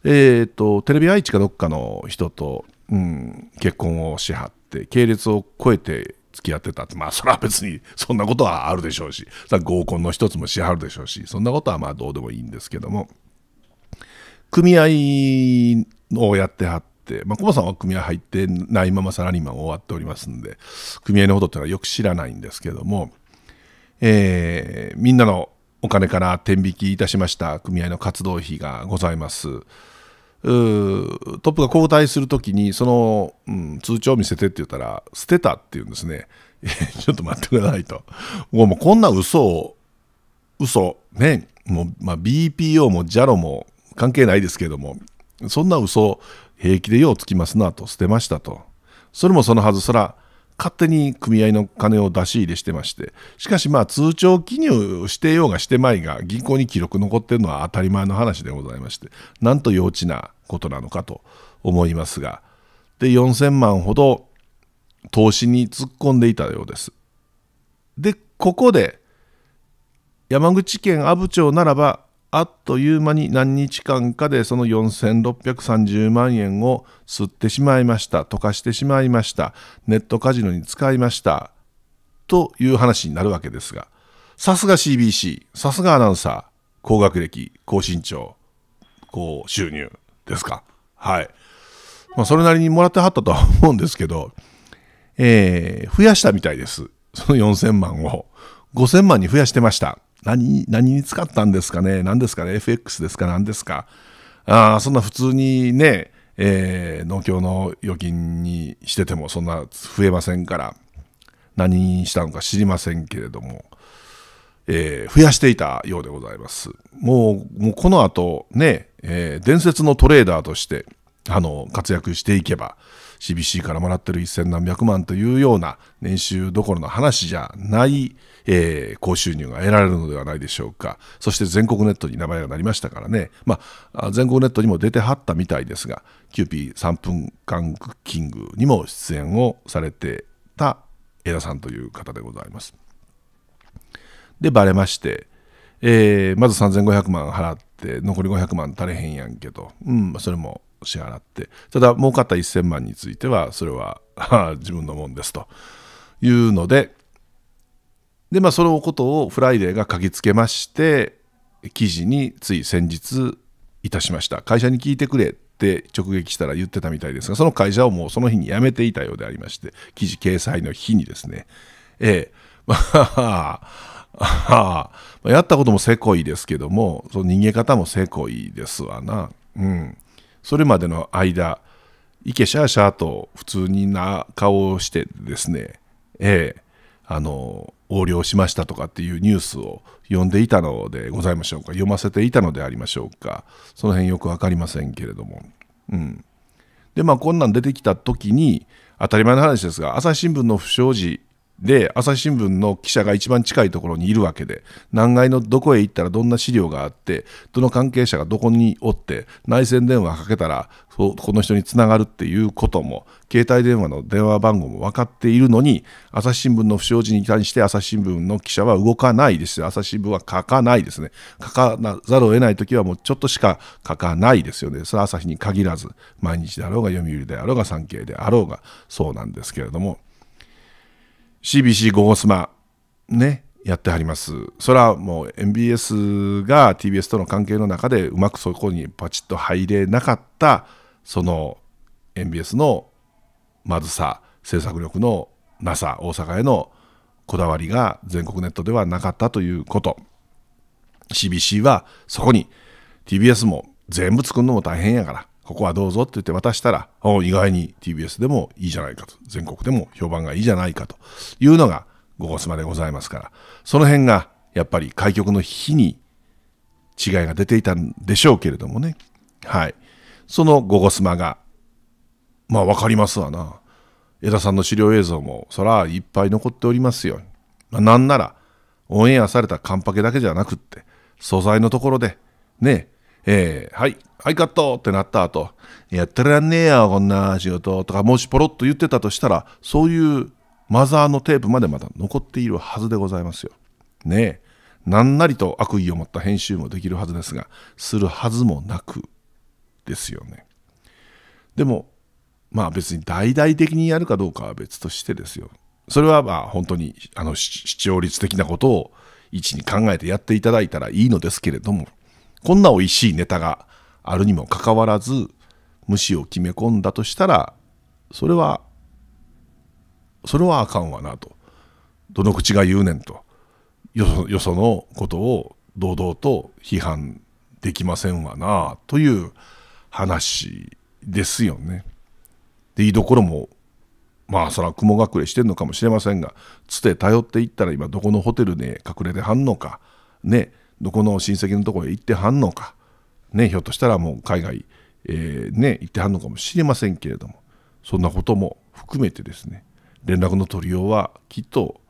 えっ、ー、と、テレビ愛知かどっかの人と、うん、結婚をしはって、系列を超えて付き合ってたって、まあ、それは別に、そんなことはあるでしょうし、さ合コンの一つもしはるでしょうし、そんなことはまあ、どうでもいいんですけども、組合をやってはって、まあ、コバさんは組合入ってないままサラリーマン終わっておりますんで、組合のことっていうのはよく知らないんですけども、えー、みんなのお金から天引きいたしました組合の活動費がございます。トップが交代するときにその、うん、通帳を見せてって言ったら捨てたって言うんですね ちょっと待ってくださいともうこんな嘘を嘘ねもう、まあ、BPO も JALO も関係ないですけどもそんな嘘平気でようつきますなと捨てましたとそれもそのはずそら勝手に組合の金を出し入れしてまして、しかしまあ通帳記入してようがしてまいが、銀行に記録残ってるのは当たり前の話でございまして、なんと幼稚なことなのかと思いますが、で、4000万ほど投資に突っ込んでいたようです。で、ここで、山口県阿武町ならば、あっという間に何日間かでその4630万円を吸ってしまいました、溶かしてしまいました、ネットカジノに使いました、という話になるわけですが、さすが CBC、さすがアナウンサー、高学歴、高身長、高収入ですか。はい。まあ、それなりにもらってはったとは思うんですけど、えー、増やしたみたいです。その4000万を。5000万に増やしてました。何、何に使ったんですかね何ですかね ?FX ですか何ですかああ、そんな普通にね、えー、農協の預金にしててもそんな増えませんから、何にしたのか知りませんけれども、えー、増やしていたようでございます。もう、もうこの後ね、えー、伝説のトレーダーとして、あの、活躍していけば、CBC からもらってる1000何百万というような年収どころの話じゃない、えー、高収入が得られるのではないでしょうか。そして全国ネットに名前がなりましたからね、まあ、全国ネットにも出てはったみたいですが、キューピー3分間クッキングにも出演をされてた江田さんという方でございます。で、バレまして、えー、まず3500万払って、残り500万足れへんやんけど、うん、それも支払って、ただ、儲かった1000万については、それは 自分のもんですというので、でまあそのことをフライデーが書きつけまして記事につい先日いたしました会社に聞いてくれって直撃したら言ってたみたいですがその会社をもうその日に辞めていたようでありまして記事掲載の日にですねええまあやったこともせこいですけどもその逃げ方もせこいですわなうんそれまでの間いけしゃーしゃーと普通にな顔をしてですねええあの横領しましたとかっていうニュースを読んでいたのでございましょうか読ませていたのでありましょうかその辺よく分かりませんけれども、うん、でまあこんなん出てきた時に当たり前の話ですが朝日新聞の不祥事で朝日新聞の記者が一番近いところにいるわけで何階のどこへ行ったらどんな資料があってどの関係者がどこにおって内線電話かけたらこの人につながるっていうことも携帯電話の電話番号も分かっているのに朝日新聞の不祥事に対して朝日新聞の記者は動かないです朝日新聞は書かないですね書かざるを得ない時はもうちょっとしか書かないですよねそれは朝日に限らず毎日であろうが読売であろうが産経であろうがそうなんですけれども。CBC ゴゴスマ、ね、やってはります。それはもう MBS が TBS との関係の中でうまくそこにパチッと入れなかったその MBS のまずさ制作力のなさ大阪へのこだわりが全国ネットではなかったということ CBC はそこに TBS も全部作るのも大変やからここはどうぞって言って渡したら、意外に TBS でもいいじゃないかと、全国でも評判がいいじゃないかというのが、ゴゴスマでございますから、その辺が、やっぱり開局の日に違いが出ていたんでしょうけれどもね。はい。そのゴゴスマが、まあわかりますわな。江田さんの資料映像も、そらいっぱい残っておりますよ。まあ、なんなら、オンエアされたカンパケだけじゃなくって、素材のところで、ね、えー、はい、はい、カットってなった後、やってらんねえよ、こんな仕事とか、もしポロッと言ってたとしたら、そういうマザーのテープまでまだ残っているはずでございますよ。ねえ、なんなりと悪意を持った編集もできるはずですが、するはずもなくですよね。でも、まあ別に大々的にやるかどうかは別としてですよ。それはまあ本当にあの視聴率的なことを一に考えてやっていただいたらいいのですけれども、こんな美味しいネタがあるにもかかわらず無視を決め込んだとしたらそれはそれはあかんわなとどの口が言うねんとよそよそのことを堂々と批判できませんわなという話ですよね。でいころもまあそら雲隠れしてんのかもしれませんがつて頼っていったら今どこのホテルで隠れてはんのかねどこの親戚のところへ行ってはんのか、ね、ひょっとしたらもう海外、えー、ね、行ってはんのかもしれませんけれどもそんなことも含めてですね連絡の取りようはきっと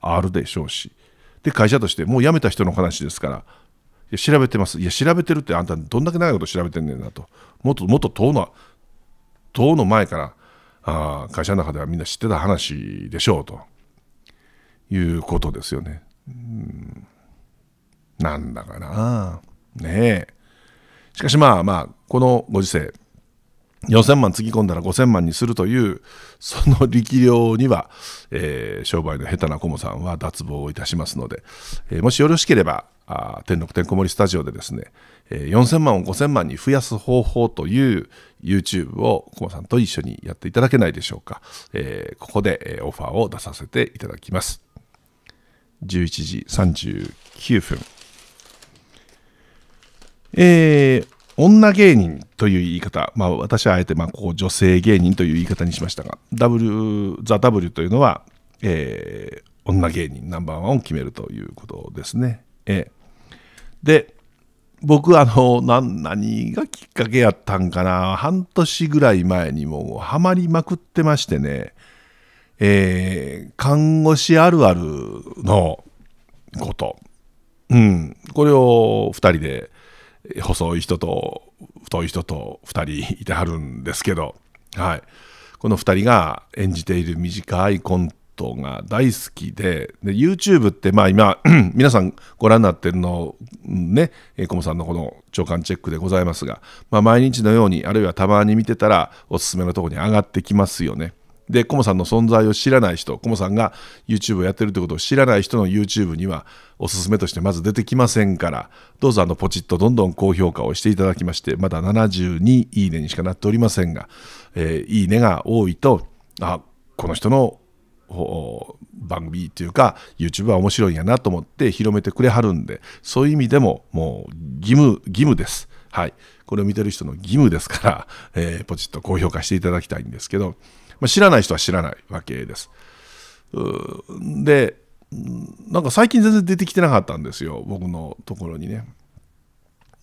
あるでしょうしで会社としてもう辞めた人の話ですからいや調べてますいや調べてるってあんたどんだけ長いこと調べてんねんなともっともっと党の党の前からあ会社の中ではみんな知ってた話でしょうということですよね。うんなんだかな。ねえ。しかしまあまあ、このご時世、4000万つぎ込んだら5000万にするという、その力量には、えー、商売の下手なコモさんは脱帽をいたしますので、えー、もしよろしければ、あ天禄てんこもりスタジオでですね、えー、4000万を5000万に増やす方法という YouTube をコモさんと一緒にやっていただけないでしょうか。えー、ここで、えオファーを出させていただきます。11時39分。えー、女芸人という言い方、まあ、私はあえてまあこ女性芸人という言い方にしましたが W ザ・ W というのは、えー、女芸人ナンバーワンを決めるということですね。えー、で僕あの何がきっかけやったんかな半年ぐらい前にもハマりまくってましてね、えー、看護師あるあるのこと、うん、これを2人で。細い人と太い人と2人いてはるんですけど、はい、この2人が演じている短いコントが大好きでで YouTube ってまあ今 皆さんご覧になってるのねえコモさんのこの長官チェックでございますが、まあ、毎日のようにあるいはたまに見てたらおすすめのとこに上がってきますよね。で、コモさんの存在を知らない人、コモさんが YouTube をやってるってことを知らない人の YouTube にはおすすめとしてまず出てきませんから、どうぞあのポチッとどんどん高評価をしていただきまして、まだ72いいねにしかなっておりませんが、えー、いいねが多いと、あ、この人の番組というか YouTube は面白いんやなと思って広めてくれはるんでそういう意味でももう義務義務です。はい、これを見てる人の義務ですから、えー、ポチッと高評価していただきたいんですけどまあ、知らない人は知らないわけです。で、なんか最近全然出てきてなかったんですよ、僕のところにね。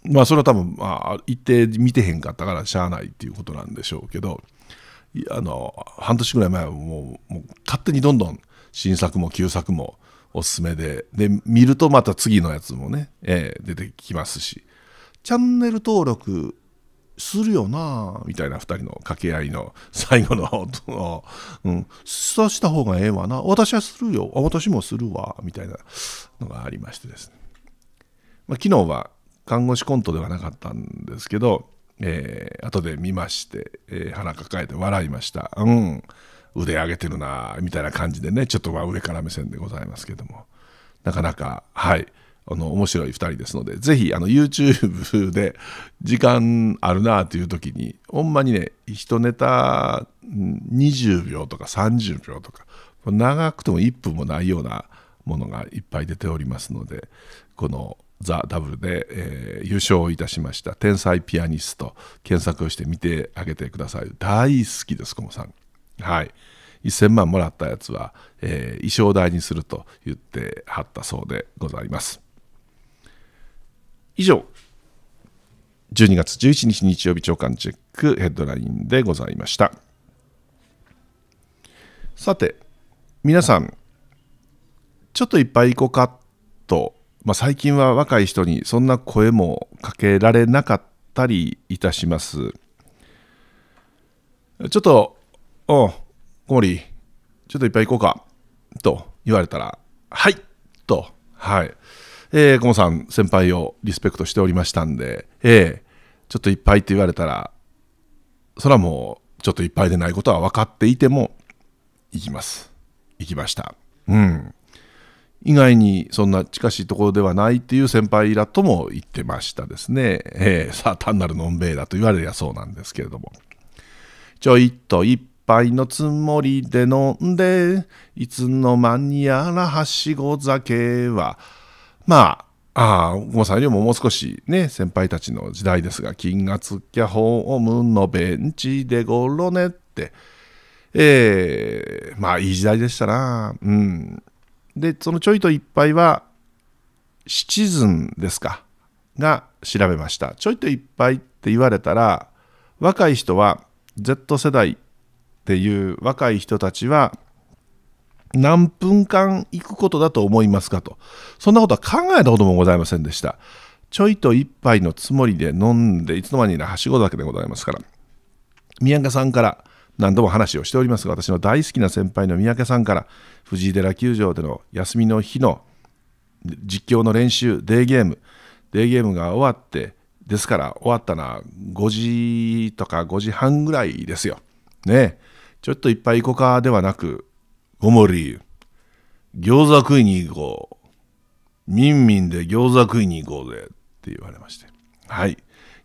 まあそれは多分、まあ、行って見てへんかったからしゃあないっていうことなんでしょうけど、あの、半年ぐらい前はもう、もう勝手にどんどん新作も旧作もおすすめで、で、見るとまた次のやつもね、えー、出てきますし、チャンネル登録するよなみたいな2人の掛け合いの最後の うん、そうした方がええわな私はするよ私もするわみたいなのがありましてですね、まあ、昨日は看護師コントではなかったんですけど、えー、後で見まして、えー、腹抱えて笑いましたうん腕上げてるなみたいな感じでねちょっとは上から目線でございますけどもなかなかはいあの面白い2人ですのでぜひあの YouTube で時間あるなという時にほんまにね1ネタ20秒とか30秒とか長くても1分もないようなものがいっぱい出ておりますのでこの「ザ・ダブルで、えー、優勝いたしました「天才ピアニスト」検索をして見てあげてください大好きですコモさんはい1000万もらったやつは、えー、衣装代にすると言ってはったそうでございます以上、12月11日日曜日朝刊チェックヘッドラインでございました。さて、皆さん、ちょっといっぱい行こうかと、まあ、最近は若い人にそんな声もかけられなかったりいたします。ちょっと、おう、小森、ちょっといっぱい行こうかと言われたら、はいと、はい。えー、コモさん、先輩をリスペクトしておりましたんで、ええー、ちょっといっぱいって言われたら、それはもう、ちょっといっぱいでないことは分かっていても、行きます。行きました。うん。以外にそんな近しいところではないっていう先輩らとも言ってましたですね。えー、さあ単なるのんべえだと言われりゃそうなんですけれども。ちょいと一杯のつもりで飲んで、いつの間にやらはしご酒は、まあ、ああ、ごさんよりももう少しね、先輩たちの時代ですが、金がつきゃホームのベンチでごろねって、えー、まあいい時代でしたな。うん。で、そのちょいといっぱいは、シチズンですか、が調べました。ちょいといっぱいって言われたら、若い人は Z 世代っていう若い人たちは何分間行くことだと思いますかと。そんなことは考えたこともございませんでした。ちょいと一杯のつもりで飲んで、いつの間にな、はしごだけでございますから。宮家さんから何度も話をしておりますが、私の大好きな先輩の三宅さんから、藤井寺球場での休みの日の実況の練習、デーゲーム、デーゲームが終わって、ですから終わったのは5時とか5時半ぐらいですよ。ねちょっといっぱい行こうかではなく、小森、餃子食いに行こう。みんみんで餃子食いに行こうぜ。って言われまして。はい。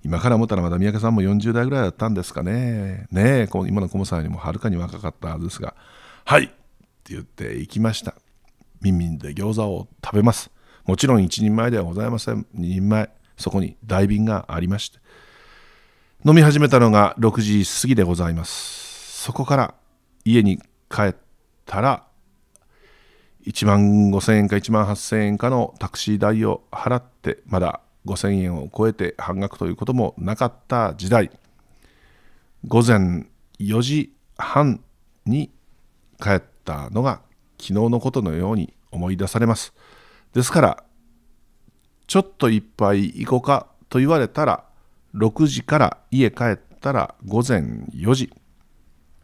今から思ったらまだ三宅さんも40代ぐらいだったんですかね。ねえ、今のコモさんよりもはるかに若かったはずですが、はいって言って行きました。みんみんで餃子を食べます。もちろん一人前ではございません。二人前。そこに大瓶がありまして。飲み始めたのが6時過ぎでございます。そこから家に帰ってたら1万5,000円か1万8,000円かのタクシー代を払ってまだ5,000円を超えて半額ということもなかった時代午前4時半に帰ったのが昨日のことのように思い出されますですからちょっといっぱい行こうかと言われたら6時から家帰ったら午前4時、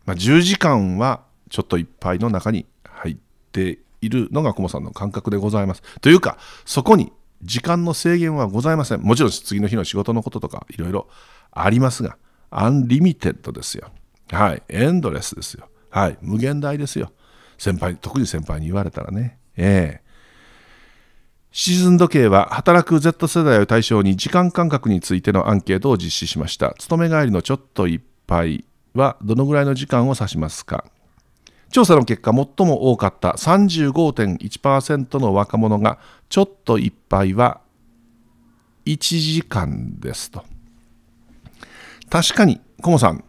まあ、10時間はちょっといっぱいの中に入っているのがコモさんの感覚でございます。というか、そこに時間の制限はございません。もちろん次の日の仕事のこととかいろいろありますが、アンリミテッドですよ。はい。エンドレスですよ。はい。無限大ですよ。先輩、特に先輩に言われたらね。ええシーズン時計は働く Z 世代を対象に時間感覚についてのアンケートを実施しました。勤め帰りのちょっといっぱいはどのぐらいの時間を指しますか調査の結果最も多かった35.1%の若者がちょっと一杯は1時間ですと確かにコモさん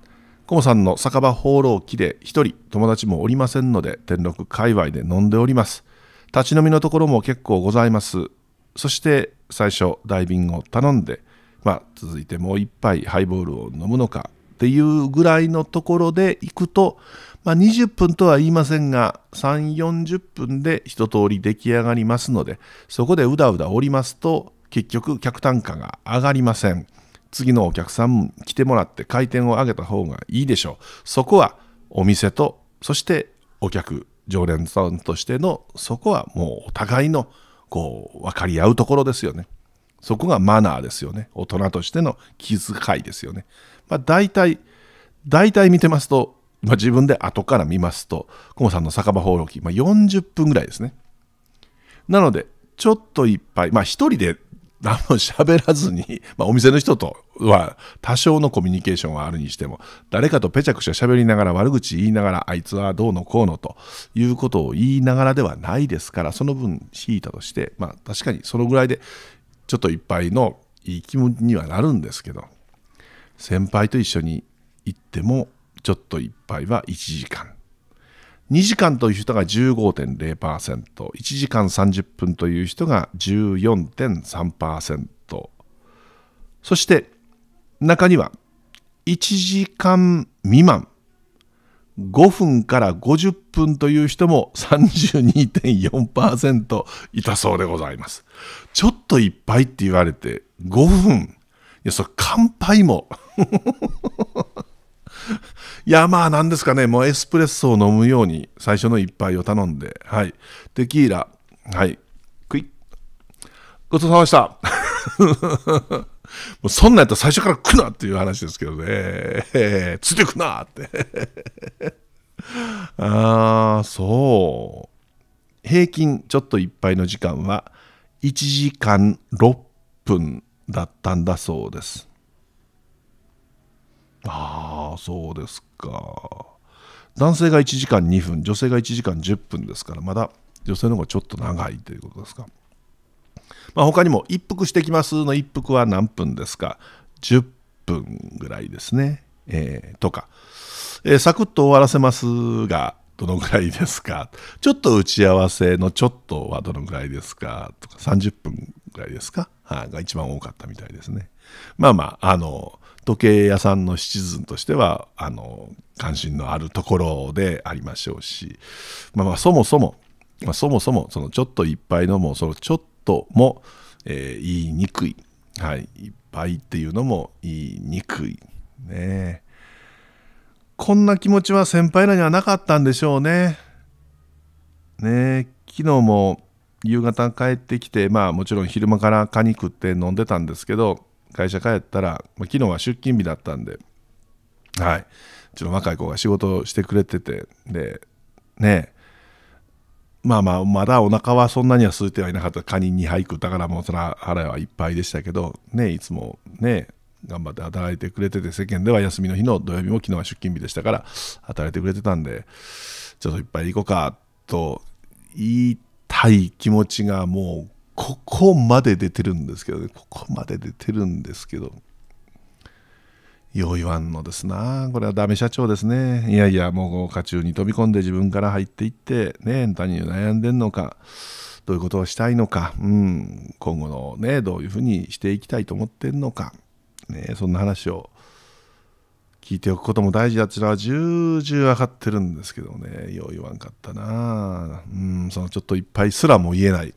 コモさんの酒場放浪記で1人友達もおりませんので天禄界隈で飲んでおります立ち飲みのところも結構ございますそして最初ダイビングを頼んでまあ続いてもう一杯ハイボールを飲むのかっていうぐらいのところで行くとまあ、20分とは言いませんが、3、40分で一通り出来上がりますので、そこでうだうだおりますと、結局客単価が上がりません。次のお客さん来てもらって回転を上げた方がいいでしょう。そこはお店と、そしてお客、常連さんとしての、そこはもうお互いの、こう、分かり合うところですよね。そこがマナーですよね。大人としての気遣いですよね。まあ、大体、大体見てますと、まあ、自分で後から見ますと、コモさんの酒場放浪記、まあ、40分ぐらいですね。なので、ちょっといっぱい、まあ、一人で何も喋らずに、まあ、お店の人とは多少のコミュニケーションはあるにしても、誰かとぺちゃくちゃ喋りながら悪口言いながら、あいつはどうのこうのということを言いながらではないですから、その分引いたとして、まあ、確かにそのぐらいでちょっといっぱいのいい気分にはなるんですけど、先輩と一緒に行ってもちょっとぱいは1時間。2時間という人が15.0%、1時間30分という人が14.3%、そして中には1時間未満、5分から50分という人も32.4%いたそうでございます。ちょっといっぱいって言われて5分、いや、それ乾杯も。いや、まあ、なんですかね、もうエスプレッソを飲むように、最初の一杯を頼んで、はい。テキーラ、はい。クイッ。ごちそうさまでした。もうそんなんやったら最初から来なっていう話ですけどね。えー、ついてくなって。ああ、そう。平均ちょっと一杯の時間は1時間6分だったんだそうです。ああそうですか男性が1時間2分女性が1時間10分ですからまだ女性の方がちょっと長いということですか、まあ、他にも「一服してきます」の一服は何分ですか10分ぐらいですね、えー、とか、えー、サクッと終わらせますがどのぐらいですかちょっと打ち合わせのちょっとはどのぐらいですかとか30分ぐらいですか、はが一番多かったみたいですねまあまああの時計屋さんのシチズンとしてはあの関心のあるところでありましょうし、まあ、まあそもそも、まあ、そもそもそのちょっといっぱいのもそのちょっとも、えー、言いにくい、はい、いっぱいっていうのも言いにくいねこんな気持ちは先輩らにはなかったんでしょうね。ね昨日も夕方帰ってきてまあもちろん昼間からカニ食って飲んでたんですけど会社帰ったら、まあ、昨日は出勤日だったんで、はい、うちの若い子が仕事をしてくれてて、で、ねまあまあ、まだお腹はそんなには空いてはいなかった。カニ2杯食ったからもうそら腹はいっぱいでしたけど、ね、いつもね、頑張って働いてくれてて、世間では休みの日の土曜日も昨日は出勤日でしたから、働いてくれてたんで、ちょっといっぱい行こうかと言いたい気持ちがもうここまで出てるんですけどねここまで出てるんですけどよう言わんのですなこれはダメ社長ですねいやいやもう家中に飛び込んで自分から入っていってね他人悩んでんのかどういうことをしたいのか、うん、今後のねどういうふうにしていきたいと思ってんのか、ね、そんな話を聞いておくことも大事だっていうのは重々分かってるんですけどねよう言わんかったなうんそのちょっといっぱいすらも言えない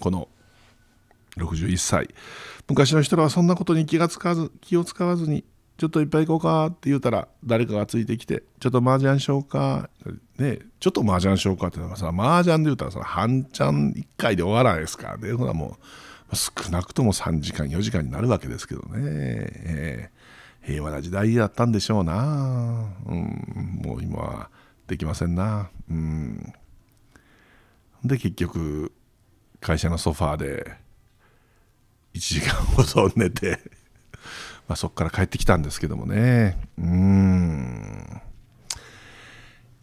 この61歳昔の人らはそんなことに気がつかず気を使わずにちょっといっぱい行こうかって言うたら誰かがついてきてちょっと麻雀しようかねちょっと麻雀しようかってのはさ麻雀で言うたらの半チャン1回で終わらないですからねほらもう少なくとも3時間4時間になるわけですけどね、えー、平和な時代だったんでしょうなうんもう今はできませんなうんで結局会社のソファーで1時間ほど寝てまあそこから帰ってきたんですけどもねうん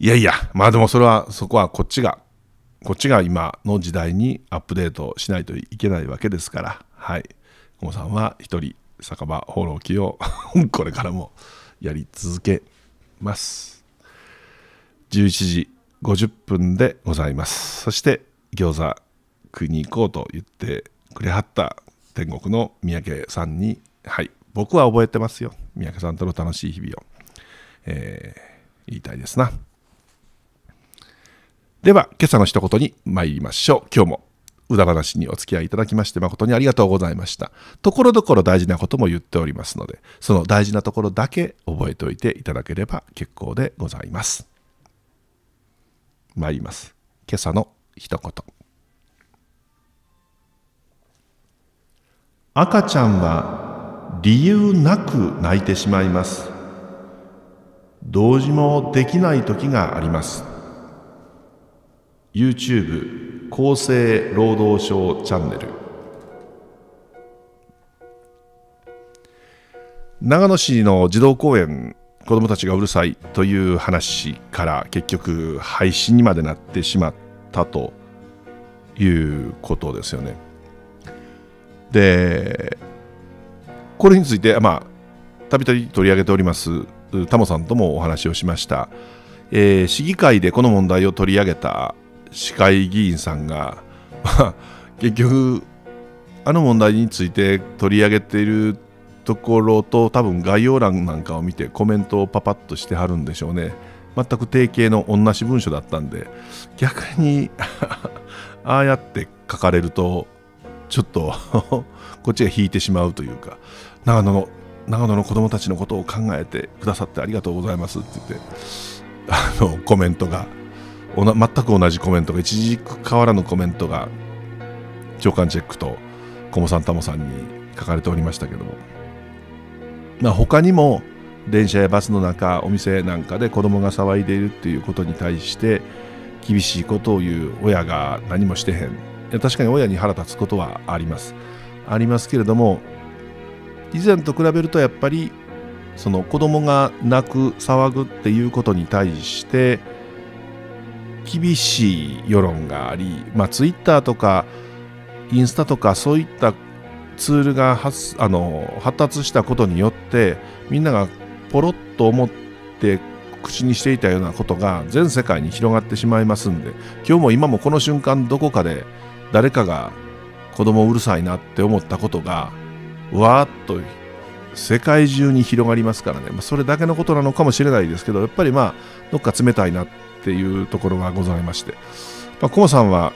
いやいやまあでもそれはそこはこっちがこっちが今の時代にアップデートしないといけないわけですからはい郷さんは一人酒場放浪記を これからもやり続けます11時50分でございますそして餃子クに行こうと言ってくれはった天国の三宅さんに、はい、僕は覚えてますよ。三宅さんとの楽しい日々を、えー、言いたいですな。では、今朝の一言に参りましょう。今日もうだ話にお付き合いいただきまして誠にありがとうございました。ところどころ大事なことも言っておりますので、その大事なところだけ覚えておいていただければ結構でございます。参ります。今朝の一言。赤ちゃんは理由なく泣いてしまいます。同時もできない時があります。YouTube 厚生労働省チャンネル長野市の児童公園子どもたちがうるさいという話から結局廃止にまでなってしまったということですよね。でこれについてまあたびたび取り上げておりますタモさんともお話をしました、えー、市議会でこの問題を取り上げた市会議員さんが、まあ、結局あの問題について取り上げているところと多分概要欄なんかを見てコメントをパパッとしてはるんでしょうね全く定型の同じ文書だったんで逆に ああやって書かれるとちょっと こっちが引いてしまうというか長野の長野の子供たちのことを考えてくださってありがとうございますって言って あのコメントがおな全く同じコメントが一時変わらぬコメントが長官チェックとコモさんタモさんに書かれておりましたけども、まあ、他にも電車やバスの中お店なんかで子供が騒いでいるっていうことに対して厳しいことを言う親が何もしてへん確かに親に腹立つことはありますありますけれども以前と比べるとやっぱりその子供が泣く騒ぐっていうことに対して厳しい世論があり、まあ、Twitter とかインスタとかそういったツールが発あの発達したことによってみんながポロッと思って口にしていたようなことが全世界に広がってしまいますんで今日も今もこの瞬間どこかで誰かが子供うるさいなって思ったことがわーっと世界中に広がりますからね、まあ、それだけのことなのかもしれないですけどやっぱりまあどっか冷たいなっていうところがございまして、まあ、コウさんは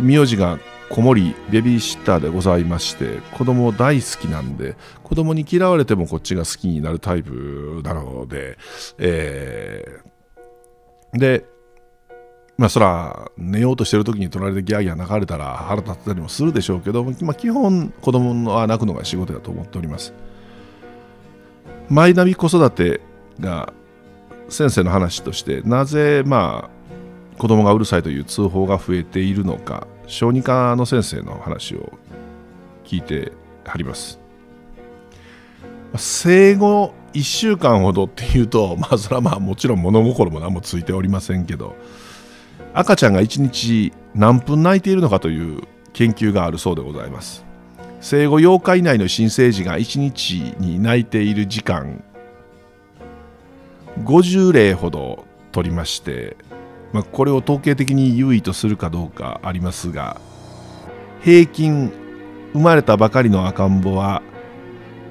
名字が子守ベビーシッターでございまして子供大好きなんで子供に嫌われてもこっちが好きになるタイプなので、えー、でまあ、そら、寝ようとしてる時に隣でギャーギャー泣かれたら腹立ったりもするでしょうけど、まあ、基本、子供は泣くのが仕事だと思っております。マイナビ子育てが先生の話として、なぜ、まあ、子供がうるさいという通報が増えているのか、小児科の先生の話を聞いてはります。生後1週間ほどっていうと、まあ、それはまあもちろん物心も何もついておりませんけど、赤ちゃんが1日何分泣いているのかという研究があるそうでございます生後8日以内の新生児が1日に泣いている時間50例ほど取りまして、まあ、これを統計的に優位とするかどうかありますが平均生まれたばかりの赤ん坊は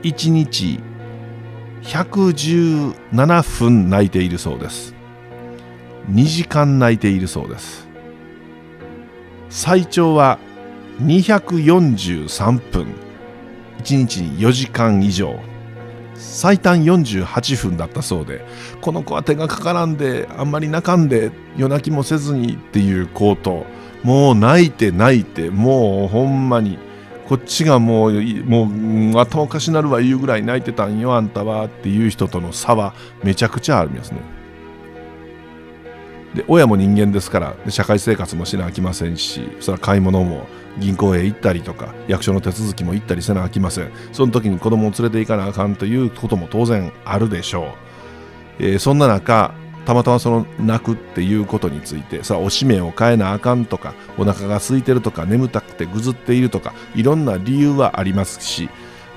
1日117分泣いているそうです2時間泣いているそうです最長は243分1日に4時間以上最短48分だったそうでこの子は手がかからんであんまり泣かんで夜泣きもせずにっていうコートもう泣いて泣いてもうほんまにこっちがもうもう頭おかしなるわ言うぐらい泣いてたんよあんたはっていう人との差はめちゃくちゃありますね。で親も人間ですから社会生活もしなあきませんしそれは買い物も銀行へ行ったりとか役所の手続きも行ったりせなあきませんその時に子供を連れて行かなあかんということも当然あるでしょう、えー、そんな中たまたまその泣くっていうことについてさおしめを変えなあかんとかお腹が空いてるとか眠たくてぐずっているとかいろんな理由はありますし、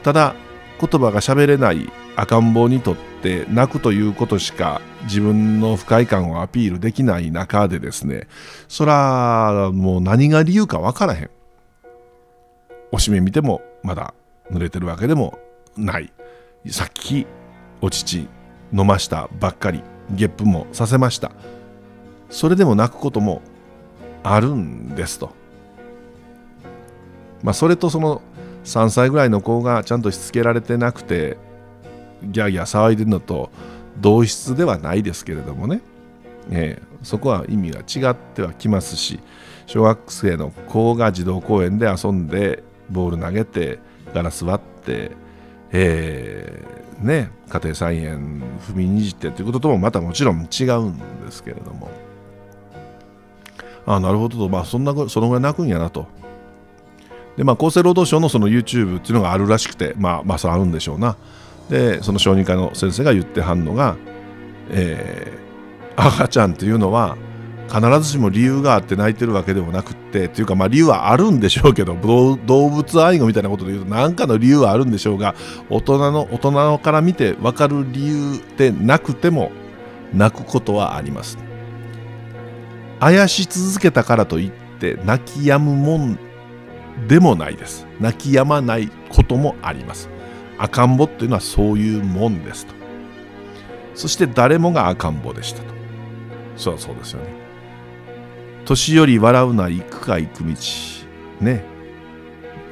ただ言葉が喋れない赤ん坊にとって泣くということしか自分の不快感をアピールできない中でですねそらもう何が理由か分からへんおしめ見てもまだ濡れてるわけでもないさっきお乳飲ましたばっかりゲップもさせましたそれでも泣くこともあるんですとまあそれとその3歳ぐらいの子がちゃんとしつけられてなくてギャーギャー騒いでるのと同質ではないですけれどもね、えー、そこは意味が違ってはきますし小学生の子が児童公園で遊んでボール投げてガラス割って、えー、ね、家庭菜園踏みにじってということともまたもちろん違うんですけれどもあなるほどと、まあ、そんなそのぐらい泣くんやなとで、まあ、厚生労働省のその YouTube っていうのがあるらしくて、まあ、まあ、そうあるんでしょうな。で、その小児科の先生が言ってはんのが、えー、赤ちゃんというのは、必ずしも理由があって泣いてるわけでもなくってっていうかまあ理由はあるんでしょうけど動物愛護みたいなことで言うと何かの理由はあるんでしょうが大人の大人から見て分かる理由でなくても泣くことはあります。あやし続けたからといって泣き止むもんでもないです泣き止まないこともあります赤ん坊っていうのはそういうもんですとそして誰もが赤ん坊でしたとそりゃそうですよね年寄り笑うな行くか行く道ね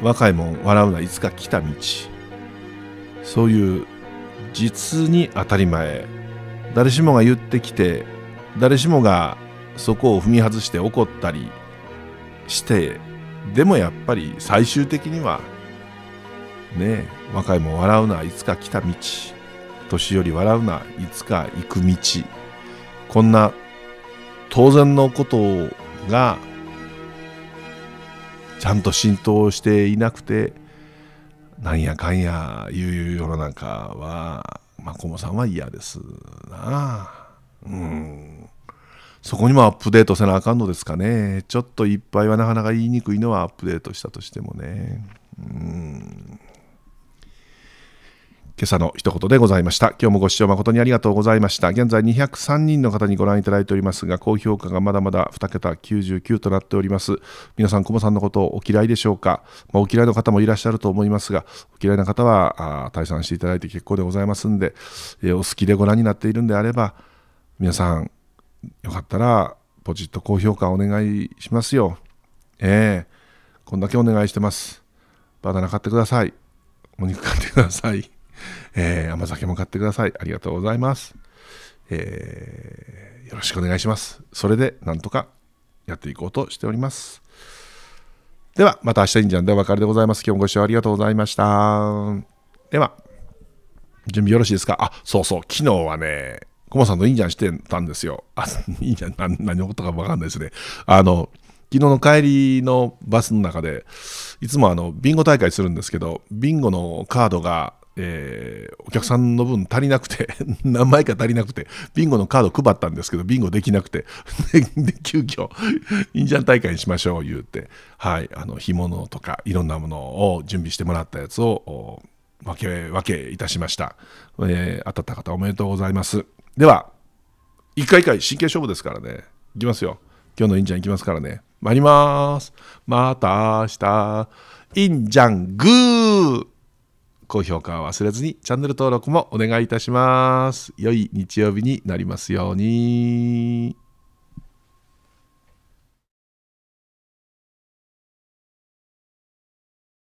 若いもん笑うないつか来た道そういう実に当たり前誰しもが言ってきて誰しもがそこを踏み外して怒ったりしてでもやっぱり最終的にはね若いも笑うないつか来た道年寄り笑うないつか行く道こんな当然のことがちゃんと浸透していなくてなんやかんやいう世の中はまあ、コモさんは嫌ですなうん。そこにもアップデートせなあかんのですかね。ちょっといっぱいはなかなか言いにくいのはアップデートしたとしてもね。うん今朝の一言でございました。今日もご視聴誠にありがとうございました。現在203人の方にご覧いただいておりますが、高評価がまだまだ2桁99となっております。皆さん、久保さんのことをお嫌いでしょうか、まあ、お嫌いの方もいらっしゃると思いますが、お嫌いな方は退散していただいて結構でございますんで、えー、お好きでご覧になっているんであれば、皆さん、よかったら、ポチッと高評価お願いしますよ。ええこんだけお願いしてます。バナナ買ってください。お肉買ってください。ええー、甘酒も買ってください。ありがとうございます。えー、よろしくお願いします。それで、なんとかやっていこうとしております。では、また明日いいんじゃんでお別れでございます。今日もご視聴ありがとうございました。では、準備よろしいですかあ、そうそう、昨日はね、コマさんといいじゃんしてたんですよ。あ、いいじゃん、何のことか分かんないですね。あの、昨日の帰りのバスの中で、いつもあの、ビンゴ大会するんですけど、ビンゴのカードが、えー、お客さんの分足りなくて、何枚か足りなくて、ビンゴのカード配ったんですけど、ビンゴできなくて、で、急遽、インジャン大会にしましょう、言うて、はい、あの、干物とか、いろんなものを準備してもらったやつを、分け、分けいたしました。えー、当たった方おめでとうございます。では、一回一回真剣勝負ですからね。いきますよ。今日のインジャンいきますからね。参りまーす。また明日。インジャングー高評価忘れずにチャンネル登録もお願いいたします。良い日曜日になりますように。